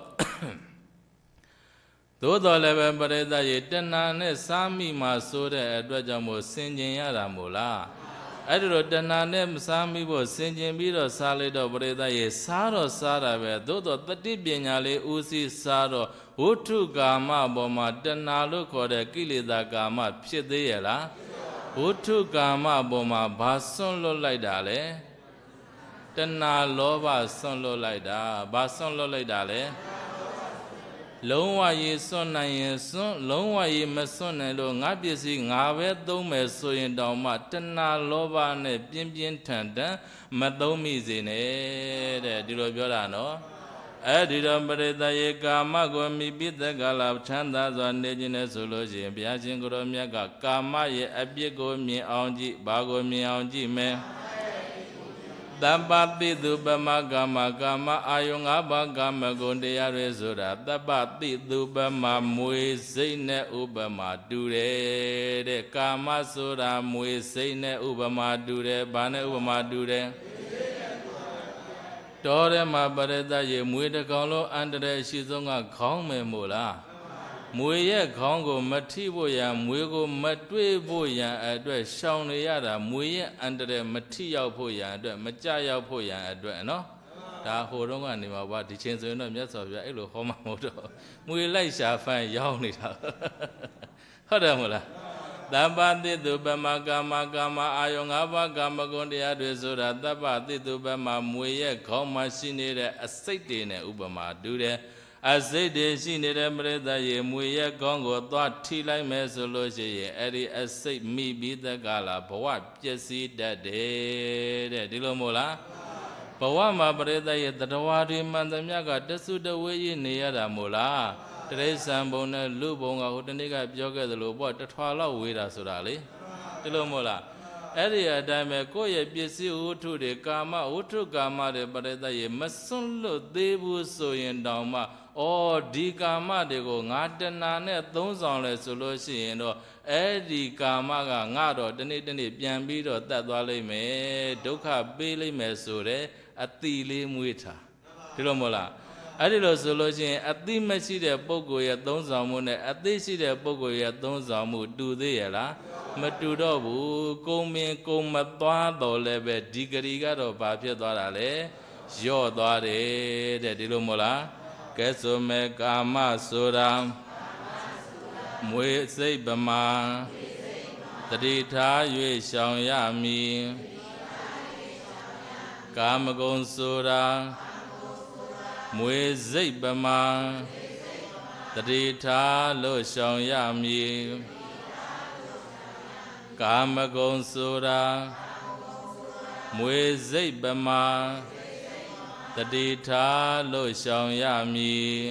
သို့တော်လည်းပဲပရိသတ်ရေတဏှာနဲ့စားမိမှဆိုတဲ့အတွက်ကြောင့်မို့ဆင်ကျင်ရတာမို့လားအဲ့ဒီတော့တဏှာနဲ့မစားမိဖို့ဆင်ကျင်ပြီးတော့စားလိုက်တော့ပရိသတ်ရေစားတော့စားတာပဲသို့တော့တတိပညာလေးဦးစီးစားတော့ဝဋ္ထုကာမပေါ်မှာတဏှာလို့ခေါ်တဲ့ကိလေသာကာမဖြစ်သေးရဲ့လားဝဋ္ထုကာမပေါ်မှာဘာစွန့်လွတ်လိုက်တာလဲတဏှာလောဘစွန့်လွတ်လိုက်တာဘာစွန့်လွတ်လိုက်တာလဲတဏှာလုံးဝရေစွန့်နိုင်ရင်စွန့်လုံးဝရေမစွန့်နိုင်လို့ငါပစ္စည်းငါပဲသုံးမယ်ဆိုရင်တောင်မှတဏှာလောဘနဲ့ပြင်းပြင်းထန်ထန်မသုံးမိစေနဲ့တဲ့ဒီလိုပြောတာနော်အဲ့ဒီတော့ပရိသယေကာမကိုမိပိသကလာချမ်းသာစွာနေခြင်းနဲ့ဆိုလို့ရှိရင်ဘုရားရှင်ကိုယ်တော်မြတ်ကကာမရဲ့အပြစ်ကိုမြင်အောင်ကြည့်ဘာကိုမြင်အောင်ကြည့်မလဲတပ္ပတိသူပမကမကမအာယုငါးပါးကမဂုဏ်တရားတွေဆိုတာတပ္ပတိသူပမမွေစိတ်နဲ့ဥပမာတူတယ်တဲ့ကာမဆိုတာမွေစိတ်နဲ့ဥပမာတူတယ်ဘာနဲ့ဥပမာတူတယ်တော်ထဲမှာပရိသတ်ရေမွေတကောင်လုံးအန္တရာယ်ရှိဆုံးကခေါင်းမယ်မို့လားမွေရဲ့ခေါင်းကိုမထိဖို့ရန်မွေကို မတွေးဖို့ရန်အတွက်ရှောင်နေရတာမွေရဲ့အန္တရာယ်မထိရောက်ဖို့ရန်အတွက်မကြရောက်ဖို့ရန်အတွက်နော်ဒါဟိုတုန်းကနေမှာပါဒီချိန်ဆိုရင်တော့မြတ်စွာဘုရားအဲ့လိုဟောမှာမဟုတ်တော့မွေလိုက်ရှာဖန်ရောက်နေတာဟုတ်တယ်မဟုတ်လားတပ္ပတိတုပမကာမကာမအာယော၅ပါးကာမဂုဏ်တရားတွေဆိုတာတပ္ပတိတုပမမွေရဲ့ခေါင်းမှာရှိနေတဲ့အစိတ်တွေနဲ့ဥပမာတူတယ်အစိတ်တွေရှိနေတဲ့ပရိသတ်ရေမွေရဲ့ကောင်းကိုသွားထိလိုက်မယ်ဆိုလို့ရှိရင်အဲ့ဒီအစိတ်မိပြီးတက်ကလာဘဝပျက်စီးတတ်တယ်တဲ့ဒီလိုမို့လားဘဝမှာပရိသတ်ရဲ့တတဝါတွေမှန်သမျှကတဆုတဝေးကြီးနေရတာမို့လားတရိษံဘုံနဲ့လူဘုံကဟိုတနေ့ကပြောခဲ့သလိုပေါ့တထွာလောက်ဝေးတာဆိုတာလေဒီလိုမို့လားအဲ့ဒီအတိုင်းပဲကိုယ့်ရဲ့ပစ္စည်းဝတ္ထုတွေကာမဝတ္ထုကာမတွေပရိသတ်ရေမစွန့်လွတ်သေးဘူးဆိုရင်တောင်မှအော်ဒီကာမတွေကိုငါတဏှာနဲ့သုံးဆောင်လဲဆိုလို့ရှိရင်တော့အဲ့ဒီကာမကငါတော့တနေ့တနေ့ပြန်ပြီးတော့တတ်သွားလိမ့်မယ်ဒုက္ခပေးလိမ့်မယ်ဆိုတဲ့အတိလေးမွေးထားဒီလိုမဟုတ်လားအဲ့ဒီလိုဆိုလို့ရှိရင်အတိမရှိတဲ့ပုဂ္ဂိုလ်ရဲ့သုံးဆောင်မှုနဲ့အတိရှိတဲ့ပုဂ္ဂိုလ်ရဲ့သုံးဆောင်မှုတူသေးရလားမတူတော့ဘူးကုံမင်ကုံမသွားတော့လည်းပဲဒီဂရီကတော့ဘာဖြစ်သွားတာလဲလျော့သွားတယ်တဲ့ဒီလိုမဟုတ်လားကဲဆိုမေကာမဆိုရာမွေစိတ်ပမာတတိထား၍ရှောင်ရမည်ကာမဂုဏ်ဆိုရာမွေစိတ်ပမာတတိထားလို့ရှောင်ရမည်ကာမဂုဏ်ဆိုရာမွေစိတ်ပမာတတိထားတတိထားလို့ရှောင်ရမည်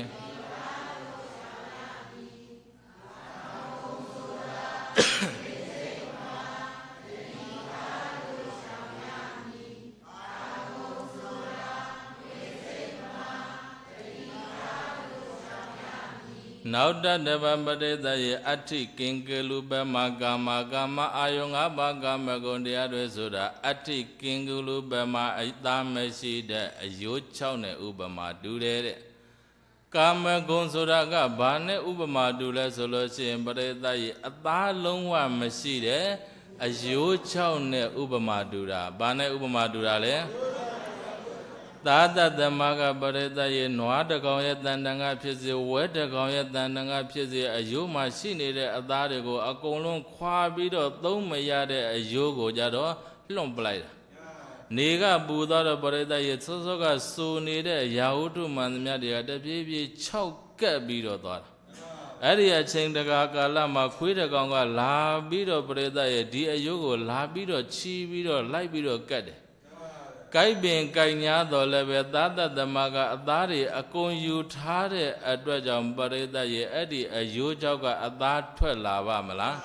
နောက်တတပပရိသယေအဋ္ဌိကင်္ဂလူပမကာမကာမအာယုံ၅ပါးကာမဂုဏ်တရားတွေဆိုတာအဋ္ဌိကင်္ဂလူပမအတာမရှိတဲ့အယိုး၆နဲ့ဥပမာတူတယ်တဲ့ကာမဂုဏ်ဆိုတာကဘာနဲ့ဥပမာတူလဲဆိုလို့ရှိရင်ပရိသတ်ရဲ့အသားလုံးဝမရှိတဲ့အယိုး၆နဲ့ဥပမာတူတာဘာနဲ့ဥပမာတူတာလဲသာသတမကပရိသတ်ရဲ့နွားတကောင်ရဲ့တန်တန်ကဖြစ်စေဝဲတကောင်ရဲ့တန်တန်ကဖြစ်စေအယိုးမှာရှိနေတဲ့အသားတွေကိုအကုန်လုံးခွာပြီးတော့သုံးမရတဲ့အယိုးကိုကြတော့လွန့်ပလိုက်တာနေကပူသွားတော့ပရိသတ်ရဲ့စောစောကစူနေတဲ့ရာဟုတုမန္တမြတ်တွေကတပြေးပြေး၆ကက်ပြီးတော့သွားတာအဲ့ဒီအချိန်တကာကာလမှာခွေးတကောင်ကလာပြီးတော့ပရိသတ်ရဲ့ဒီအယိုးကို လာပြီးတော့ချီပြီးတော့လိုက်ပြီးတော့ကတ်တယ်ကိုက်ပင်ကိုက်ညာတော်လည်းပဲသာသသမကအသားတွေအကုန်ယူထားတဲ့အတွက်ကြောင့်ပရိသတ်ရဲ့အဲ့ဒီအယိုးကြောက်ကအသားထွက်လာပါမလား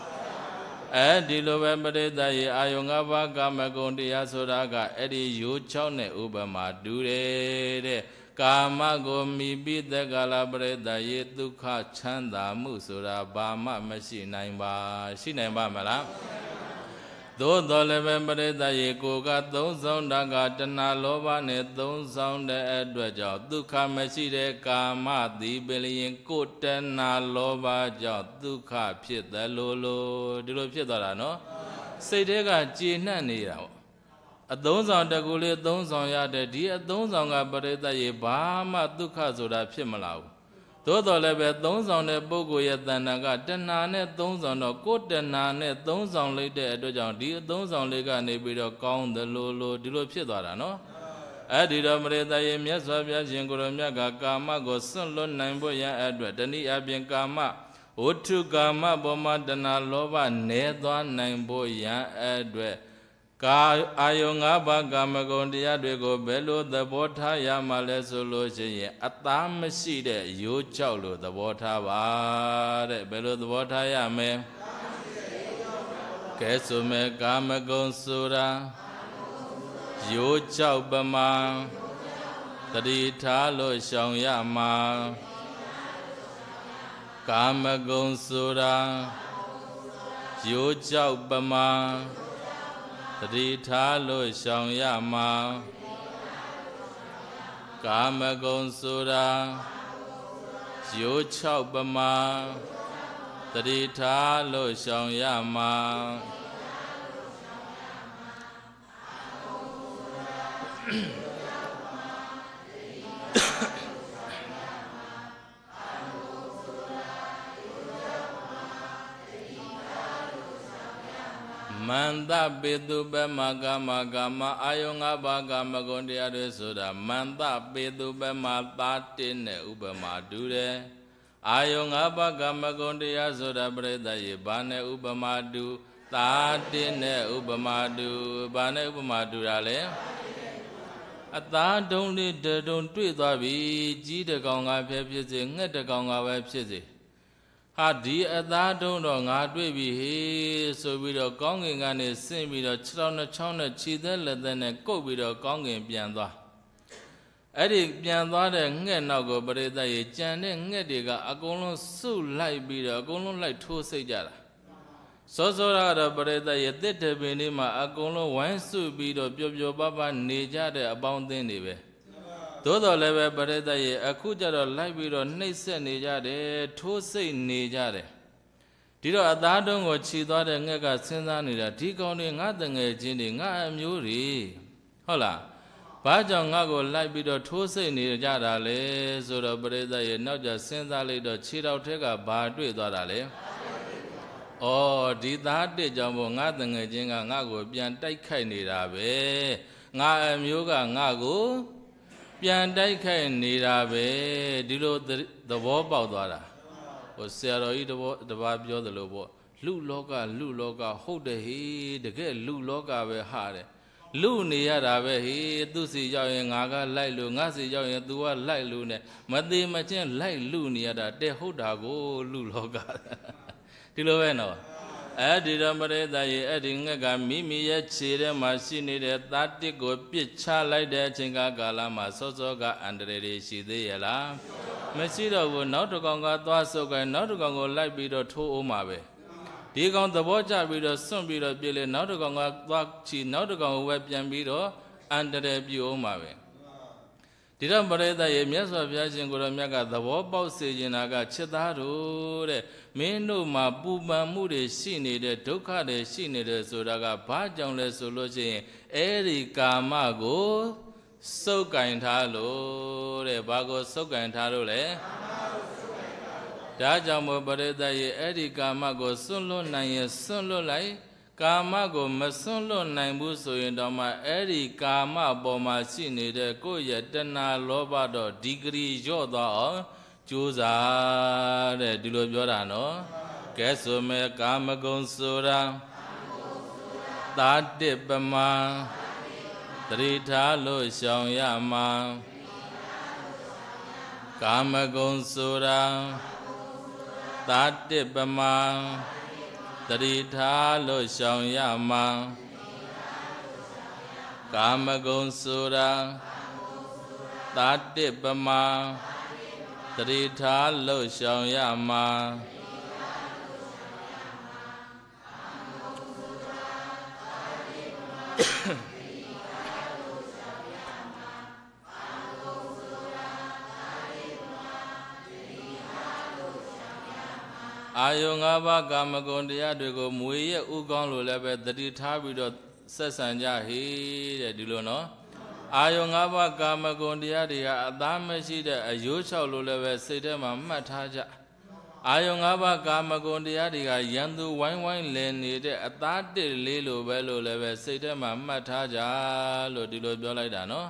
အဲဒီလိုပဲပရိသတ်ရဲ့အာယုံငါးပါးကာမဂုဏ်တရားဆိုတာကအဲ့ဒီယိုးကြောက်နဲ့ဥပမာတူတယ်တဲ့ကာမကိုမိပိတက္ကလာပရိသတ်ရဲ့ဒုက္ခချမ်းသာမှုဆိုတာဘာမှမရှိနိုင်ပါရှိနိုင်ပါမလားသို့တော်လည်းပဲပရိသတ်ရေကိုကသုံးဆောင်တာကတဏှာလောဘနဲ့သုံးဆောင်တဲ့အတွက်ကြောင့်ဒုက္ခမရှိတဲ့ကာမသည်ပင်လျင်ကိုတဏှာလောဘကြောင့်ဒုက္ခဖြစ်တယ်လို့လို့ဒီလိုဖြစ်သွားတာနော်စိတ်ထဲကကြေနှံ့နေတာပေါ့အသုံးဆောင်တကူလေးသုံးဆောင်ရတဲ့ဒီအသုံးဆောင်ကပရိသတ်ရေဘာမှဒုက္ခဆိုတာဖြစ်မလာဘူးသို့တော်လည်းပဲသုံးဆောင်တဲ့ပုဂ္ဂိုလ်ရဲ့တဏ္ဍာကတဏှာနဲ့သုံးဆောင်တော့ကိုယ်တဏှာနဲ့သုံးဆောင်လိုက်တဲ့အတွက်ကြောင့်ဒီသုံးဆောင်လေးကနေပြီးတော့ကောင်းတယ်လို့လို့ဒီလိုဖြစ်သွားတာနော်အဲ့ဒီတော့မရေတရေမြတ်စွာဘုရားရှင်ကိုရောမြတ်ကကာမကိုစွန့်လွတ်နိုင်ဖို့ရန်အတွက်တဏှိအပြင်ကာမဝဋ္ထုကာမဘောမတဏလောဘနဲသွားနိုင်ဖို့ရန်အတွက်ကာအာယုံ၅ပါးကာမဂုဏ်တရားတွေကိုဘယ်လိုသဘောထားရမှာလဲဆိုလို့ရှိရင်အသားမရှိတဲ့ရိုးချောက်လို့သဘောထားပါတဲ့ဘယ်လိုသဘောထားရမလဲကဲဆိုမယ်ကာမဂုဏ်ဆိုတာရိုးချောက်ပမာတတိထားလို့ရှောင်ရမှာကာမဂုဏ်ဆိုတာရိုးချောက်ပမာသတိထားလို့ရှောင်ရမှာကာမဂုဏ်ဆိုတာရိုး၆ပမာသတိထားလို့ရှောင်ရမှာအမန္တပေတုပမကမကမအာယုံ၅ပါးကမဂုဏ်တရားတွေဆိုတာမန္တပေတုပမသာတိနဲ့ဥပမာတူတယ်အာယုံ၅ပါးကမဂုဏ်တရားဆိုတာပြိတ္တရေဘာနဲ့ဥပမာတူသာတိနဲ့ဥပမာတူဘာနဲ့ဥပမာတူတာလဲအသာဒုံလေးဒုံတွေ့သွားပြီကြီးတကောင်ကဖြစ်ဖြစ်စေငှက်တကောင်ကပဲဖြစ်စေဟာဒီအသားတုံးတော့ငါတွေ့ပြီဟေးဆိုပြီးတော့ကောင်းကင်ကနေဆင့်ပြီးတော့ခြေထောက်နှချောင်းနဲ့ခြေသက်လက်သက်နဲ့ကုတ်ပြီးတော့ကောင်းကင်ပြန်သွားအဲ့ဒီပြန်သွားတဲ့ငှက်နောက်ကိုပရိသတ်ရေကြံတဲ့ငှက်တွေကအကုန်လုံးစုလိုက်ပြီးတော့အကုန်လုံးလိုက်ထိုးစိတ်ကြတာစောစောရတော့ပရိသတ်ရေတစ်တပင်လေးမှာအကုန်လုံးဝိုင်းစုပြီးတော့ပျော်ပျော်ပါပါနေကြတဲ့အပေါင်းအသင်းတွေပဲ။သို့တော်လည်းပဲပရိသတ်ရဲ့အခုကြတော့လိုက်ပြီးတော့နှိပ်စက်နေကြတယ်ထိုးစိတ်နေကြတယ်ဒီတော့အသားတုံးကိုခြိသွားတဲ့ငှက်ကစဉ်းစားနေတာဒီကောင်တွေငါတငယ်ချင်းတွေငါအမျိုးတွေဟုတ်လားဘာကြောင့်ငါ့ကို လိုက်ပြီးတော့ထိုးစိတ်နေကြတာလဲဆိုတော့ပရိသတ်ရဲ့နောက်ကျစဉ်းစားလိုက်တော့ခြေတော်ထက်ကဘာတွေ့သွားတာလဲဩဒီသားတစ်ကြောင့်မို့ငါတငယ်ချင်းကငါ့ကို ပြန်တိုက်ခိုက်နေတာပဲငါအမျိုးကငါ့ကိုပြန်တိုက်ခိုက်နေတာပဲဒီလိုသဘောပေါက်သွားတာဟိုဆရာတော်ကြီးတဘောတပါပြောသလိုပေါ့လူလောကလူလောကဟုတ်တယ်ဟေးတကယ်လူလောကပဲ ဟာတယ်လူနေရတာပဲဟေးသူစီရောက်ရင်ငါကလိုက်လို့ငါစီရောက်ရင် तू ကလိုက်လို့ ਨੇ မသေးမချင်းလိုက်လူနေရတာတဲ့ဟုတ်တာကိုလူလောကဒီလိုပဲနော်အဲ့ဒီတော့ပရိသတ်ရဲ့အဲ့ဒီငှက်ကမိမိရဲ့ခြေထဲမှာရှိနေတဲ့သာတိကိုပြစ်ချလိုက်တဲ့အချိန်ကကာလမှာစောစောကအန္တရာယ်တွေရှိသေးရဲ့လားမရှိတော့ဘူးနောက်တစ်ကောင်ကသွားဆုပ်ကန်နောက်တစ်ကောင်ကိုလိုက်ပြီးတော့ထိုးအောင်မှာပဲဒီကောင်သဘောကျပြီးတော့စွန့်ပြီးတော့ပြစ်လေနောက်တစ်ကောင်ကသွားချီနောက်တစ်ကောင်ကိုဝဲပြန်ပြီးတော့အန္တရာယ်ပြုအောင်မှာပဲဒီတော့ပရိသတ်ရဲ့မြတ်စွာဘုရားရှင်ကိုရောမြတ်ကသဘောပေါက်စေခြင်းနာကချစ်သားတို့တဲ့မင်းတို့မှာပူပန်မှုတွေရှိနေတဲ့ဒုက္ခတွေရှိနေတယ်ဆိုတာကဘာကြောင့်လဲဆိုလို့ရှိရင်အဲဒီကာမကို စုပ်ကင်ထားလို့တဲ့ဘာကိုစုပ်ကင်ထားလို့လဲဒါကြောင့်မို့ပရိသတ်ရဲ့အဲဒီကာမကိုစွန့်လွတ်နိုင်ရင်စွန့်လွတ်လိုက်ကာမကိုမစွန့်လွတ်နိုင်ဘူးဆိုရင်တော့မှအဲ့ဒီကာမပေါ်မှာရှိနေတဲ့ကိုယ့်ရဲ့တဏှာလောဘတော့ဒီဂရီလျော့သွားအောင်ကြိုးစားတဲ့ဒီလိုပြောတာနော်ကဲဆိုမဲ့ကာမဂုဏ်ဆိုတာသာတိပမာသတိထားလို့ရှောင်ရမှာကာမဂုဏ်ဆိုတာသာတိပမာတတိထားလို့ရှောင်ရမှာကာမဂုဏ်ဆိုတာတာတိပမာတတိထားလို့ရှောင်ရမှာအာယုံ၅ပါးကာမဂုဏ်တရားတွေကိုမွေရဲ့ဥကောင်းလို့လည်းပဲတတိထားပြီးတော့ဆက်ဆံကြဟေးတဲ့ဒီလိုနော်အာယုံ၅ပါးကာမဂုဏ်တရားတွေကအသားမရှိတဲ့အယိုးချောက်လို့လည်းပဲစိတ်ထဲမှာမှတ်ထားကြအာယုံ၅ပါးကာမဂုဏ်တရားတွေကရန်သူဝိုင်းဝိုင်းလည်နေတဲ့အသားတစ်လေးလိုပဲလို့လည်းပဲစိတ်ထဲမှာမှတ်ထားကြလို့ဒီလိုပြောလိုက်တာနော်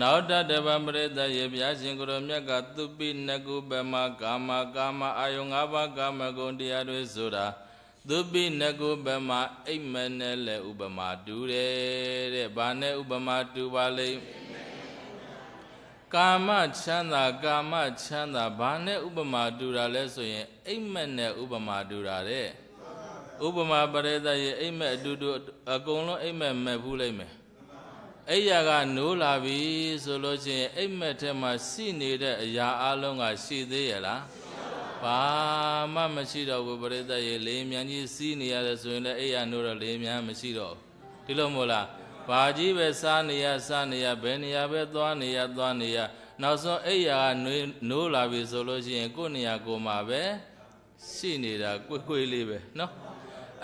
နောက်တတဗံပရိသတ်ရေပြာရှင်ကိုရောမြတ်က သူပိနကုပမကာမကာမအာယုံ၅ပါးကာမဂုဏ်တရားတွေဆိုတာသူပိနကုပမအိမ်မနဲ့လည်းဥပမာတူတယ်တဲ့ဘာနဲ့ဥပမာတူပါလိမ့်ကာမချမ်းသာကာမချမ်းသာဘာနဲ့ဥပမာတူတာလဲဆိုရင်အိမ်မက်နဲ့ဥပမာတူတာတဲ့ဥပမာပရိသတ်ရဲ့အိမ်မက်အတူတူအကုန်လုံးအိမ်မက်မဲ့ဘူးလိမ့်မယ်အိယာကနိုးလာပြီဆိုလို့ချင်းအိမ်မက်ထဲမှာရှိနေတဲ့အရာအလုံးကရှိသေးရဲ့လားဘာမှမရှိတော့ဘူးပြိသက်ရေလေးမြန်ကြီးစီးနေရတယ်ဆိုရင်လည်းအိယာနိုးတော့လေးမြန်မရှိတော့ဘူးဒီလိုမို့လားဘာကြီးပဲစားနေရစားနေရဘယ်နေရာပဲသွားနေရသွားနေရနောက်ဆုံးအိယာကနိုးလာပြီဆိုလို့ရှိရင်ကိုယ့်နေရာကိုယ်မှာပဲရှိနေတာကိုယ်ကိုယ်လေးပဲနော်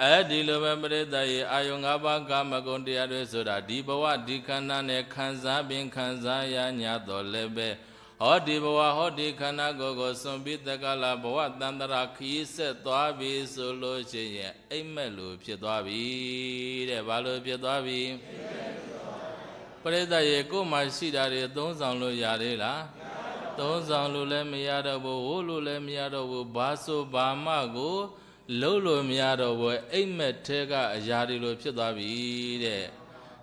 အဲဒီလိုပဲပရိသတ်ရဲ့အာယုံ၅ပါးကာမဂုဏ်တရားတွေဆိုတာဒီဘဝဒီခန္ဓာနဲ့ခံစားပင်ခံစားရညတော်လည်းပဲဟောဒီဘဝဟောဒီခန္ဓာကိုယ်ကိုစွန့်ပြီးတက္ကလာဘဝတန္တရာခီးဆက်သွားပြီဆိုလို့ရှိရင်အိမ်မက်လိုဖြစ်သွားပြီတဲ့ဘာလို့ဖြစ်သွားပြီပရိသတ်ရေကိုယ်မှာရှိတာတွေသုံးဆောင်လို့ရသေးလားသုံးဆောင်လို့လည်းမရတော့ဘူးဝို့လို့လည်းမရတော့ဘူးဘာဆိုဘာမှကိုလှုပ်လို့မရတော့ဘဲအိမ်မက်ထဲကအရာတွေလိုဖြစ်သွားပြီတဲ့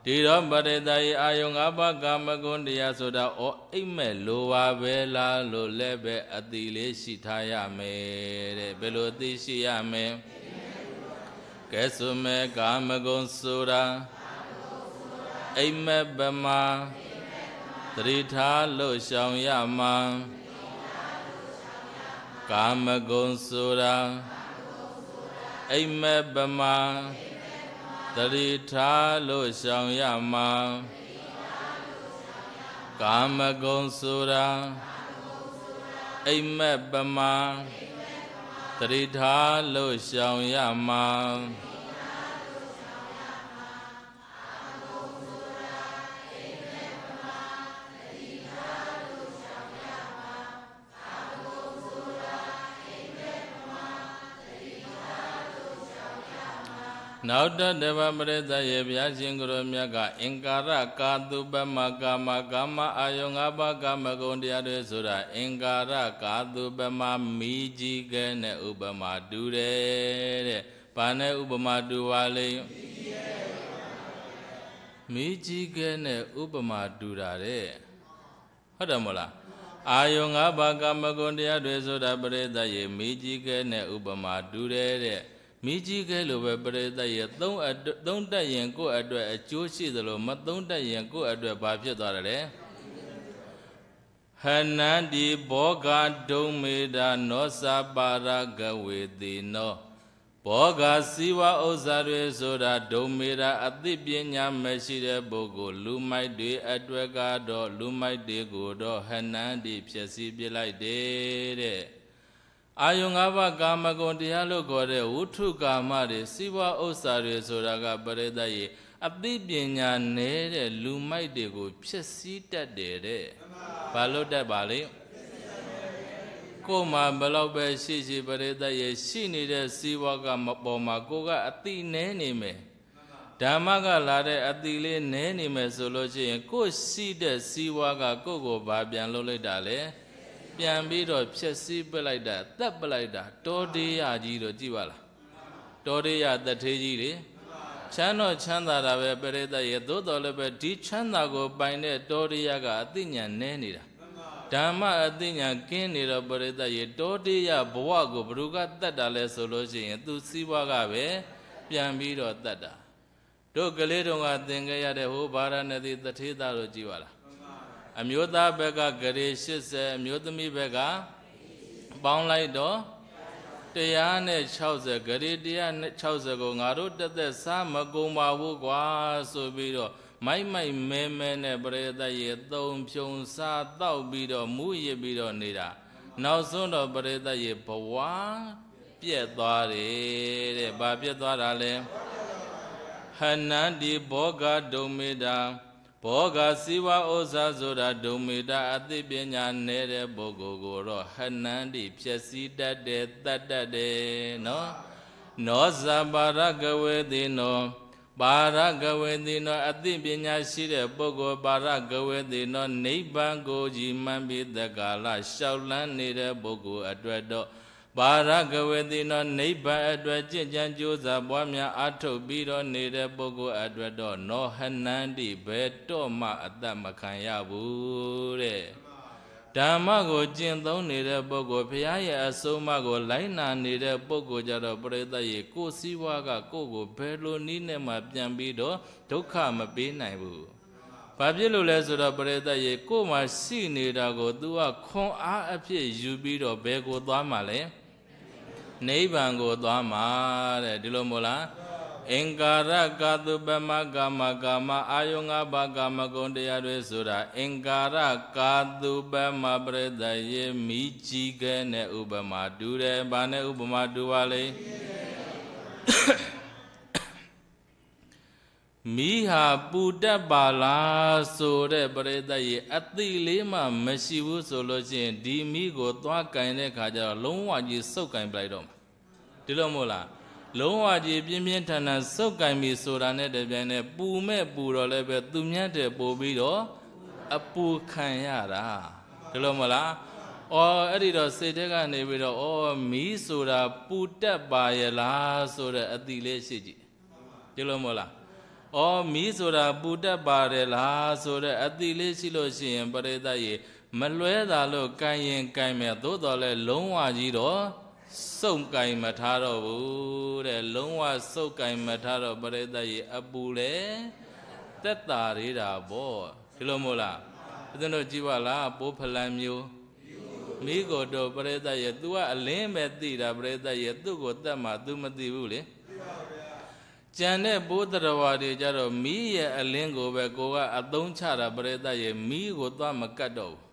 ဒီတော့ပရိသတ်ရဲ့အာယုံ၅ပါးကာမဂုဏ်တရားဆိုတာအော်အိမ်မက်လိုပါပဲလားလို့လည်းပဲအတိလေးရှိထားရမယ်တဲ့ဘယ်လိုအတိရှိရမလဲကဲဆိုမဲ့ကာမဂုဏ်ဆိုတာအိမ်မက်ပမာသတိထားလို့ရှောင်ရမှာကာမဂုဏ်ဆိုတာအိမ်မက်ပမာတတိထားလို့ရှောင်ရမှာကာမဂုဏ်ဆိုတာအိမ်မက်ပမာတတိထားလို့ရှောင်ရမှာနောက်တတဗပရိသတ်ရဲ့ဘုရားရှင်ကိုရောမြတ်ကအင်္ကာရကာတုပမကာမကာမအာယုံ၅ပါးကာမဂုဏ်တရားတွေဆိုတာအင်္ကာရကာတုပမမိကြီးကဲနဲ့ဥပမာတူတယ်တဲ့။ဘာနဲ့ဥပမာတူပါလိမ့်။မိကြီးကဲနဲ့ဥပမာတူတာတဲ့။ဟုတ်တယ်မလား။အာယုံ၅ပါးကာမဂုဏ်တရားတွေဆိုတာပရိသတ်ရေမိကြီးကဲနဲ့ဥပမာတူတယ်တဲ့။မိကြီးခဲလိုပဲပရိသတ်ရဲ့သုံးအသုံးတက်ရင်ကိုယ့်အတွက်အကျိုးရှိသလိုမသုံးတက်ရင်ကိုယ့်အတွက်ဘာဖြစ်သွားတယ်လဲဟနန္ဒီဘောဂဒုံမေတာနောစာပါရကဝေတိနောဘောဂစီဝဥစ္စာတွေဆိုတာဒုံမေတာအသိပညာမရှိတဲ့ပုဂ္ဂိုလ်လူမိုက်တွေအတွေ့ကတော့လူမိုက်တွေကိုတော့ဟနန္ဒီဖြစ်စီပြလိုက်တယ်တဲ့အာယုံ၅ပါးကာမဂုဏ်တရားလို့ခေါ်တဲ့ဝုထုကာမတွေစီးပွားဥစ္စာတွေဆိုတာကပရိသတ်ရေအသိပညာနဲ့တဲ့လူမိုက်တွေကို ဖြစ်စည်းတတ်တယ်တဲ့ဘာလို့တတ်ပါလဲကိုယ်မှာဘလောက်ပဲရှိရှိပရိသတ်ရေရှိနေတဲ့စီးပွားကမပေါ်မှာကိုကအသိနဲနေမယ်ဓမ္မကလာတဲ့အတိလေးနဲနေမယ်ဆိုလို့ရှိရင်ကိုယ်ရှိတဲ့စီးပွားကကိုယ့်ကိုဘာပြန်လုပ်လိုက်တာလဲပြန်ပြီးတော့ဖြက်စီးပစ်လိုက်တာတက်ပစ်လိုက်တာတောတေးရကြီးတော့ကြည်ပါလားတောတေးရတထေးကြီးတွေချမ်းတော့ချမ်းသာတာပဲပရိသတ်ရဲ့သို့တော်လည်းပဲဒီချမ်းသာကိုပိုင်တဲ့တောတေးရကအသိဉာဏ်နဲနေတာဓမ္မအသိဉာဏ်ကင်းနေတော့ပရိသတ်ရဲ့တောတေးရဘဝကိုဘ누구ကတတ်တာလဲဆိုလို့ရှိရင်သူစည်းဘွားကပဲပြန်ပြီးတော့တတ်တာတို့ကလေးတုန်းကသင်ခဲ့ရတဲ့ဟိုဗာရာဏသီတထေးသားတို့ကြည်ပါလားအမျိုးသားဘက်ကဂရေ80အမျိုးသမီးဘက်ကပေါင်းလိုက်တော့160ဂရေ160ကိုငါတို့တသက်စားမကုန်ပါဘူးကွာဆိုပြီးတော့ မိုက်မိုက်မဲမဲနဲ့ပရိသတ်ရေသုံးဖြုံစားတောက်ပြီးတော့မူးရစ်ပြီးတော့နေတာနောက်ဆုံးတော့ပရိသတ်ရေဘဝပြက်သွားတယ်တဲ့ဘာပြက်သွားတာလဲဟနန္တိဘောဂဒုံမေတာ adịbịnya adịbịnya ọọgasiwa ụzazordmdadyabogooro hadpiasidnozaobargo adeyasirbogo brgdno ibago jimabdara chaụlareogo addo ပါရကဝေတိနောနိဗ္ဗာန်အတွက်ကြင်ကြံကြိုးစားပွားများအားထုတ်ပြီးတော့နေတဲ့ပုဂ္ဂိုလ်အတွက်တော့နောဟနန္တိဘယ်တော့မှအသက်မခံရဘူးတဲ့ဓမ္မကိုကျင့်သုံးနေတဲ့ပုဂ္ဂိုလ်ဘုရားရဲ့အဆုံးအမကိုလိုက်နာနေတဲ့ပုဂ္ဂိုလ်ကြတော့ပရိသတ်ရဲ့ကိုယ်စည်းဝါးကကိုယ့်ကိုဘယ်လိုနည်းနဲ့မှပြန်ပြီးတော့ဒုက္ခမပေးနိုင်ဘူး။ဘာဖြစ်လို့လဲဆိုတော့ပရိသတ်ရဲ့ကိုယ်မှာရှိနေတာကို तू ကခွန်အားအဖြစ်ယူပြီးတော့ဘယ်ကိုသွားမှလဲ။နိဗ္ဗာန်ကိုသွားမှာတဲ့ဒီလိုမို့လားအင်္ကာရကတုပမကာမကာမအာယုငါဘကာမဂုံတရားတွေဆိုတာအင်္ကာရကာတုပမပရိသယေမိကြီးကဲနဲ့ဥပမာတူတယ်။ဘာနဲ့ဥပမာတူပါလဲ။မိဟာပူတတ်ပါလားဆိုတဲ့ပရိသတ်ရဲ့အသိလေးမှမရှိဘူးဆိုလို့ရှိရင်ဒီမိကိုသွားကင်တဲ့ခါကျတော့လုံးဝကြီးစုပ်ကင်ပလိုက်တော့မှာဒီလိုမို့လားလုံးဝကြီးပြင်းပြင်းထန်ထန်စုပ်ကင်ပြီဆိုတာနဲ့တပြိုင်တည်းပူမဲ့ပူတော့လည်းပဲသူမြတ်တဲ့ပို့ပြီးတော့အပူခံရတာဒီလိုမို့လားအော်အဲ့ဒီတော့စိတ်ထဲကနေပြီးတော့အော်မိဆိုတာပူတတ်ပါရဲ့လားဆိုတဲ့အသိလေးရှိကြည့်ဒီလိုမို့လားဩမီးဆိုတာပူတတ်ပါတယ်လားဆိုတဲ့အတိလေးရှိလို့ရှိရင်ပရိသတ်ရေမလွဲတာလို့ကင်ရင်ကင်မယ်သို့တော်လဲလုံးဝကြီးတော့စုံကင်မထားတော့ဘူးတဲ့လုံးဝစုံကင်မထားတော့ပရိသတ်ရေအပူလေတက်တာရေးတာဗောဒီလိုမို့လားဘုရင်တို့ကြည့်ပါလားပိုးဖလန်မျိုးမိကိုတော့ပရိသတ်ရေ तू ကအလင်းပဲသိတာပရိသတ်ရေသူ့ကိုတတ်မှ तू မသိဘူးလေကြံတဲ့ဘိုးတရဝါတွေကြတော့မိရဲ့အလင်းကိုပဲကိုကအသုံးချတာပရိသတ်ရဲ့မိကိုသွားမကတ်တော့ဘူး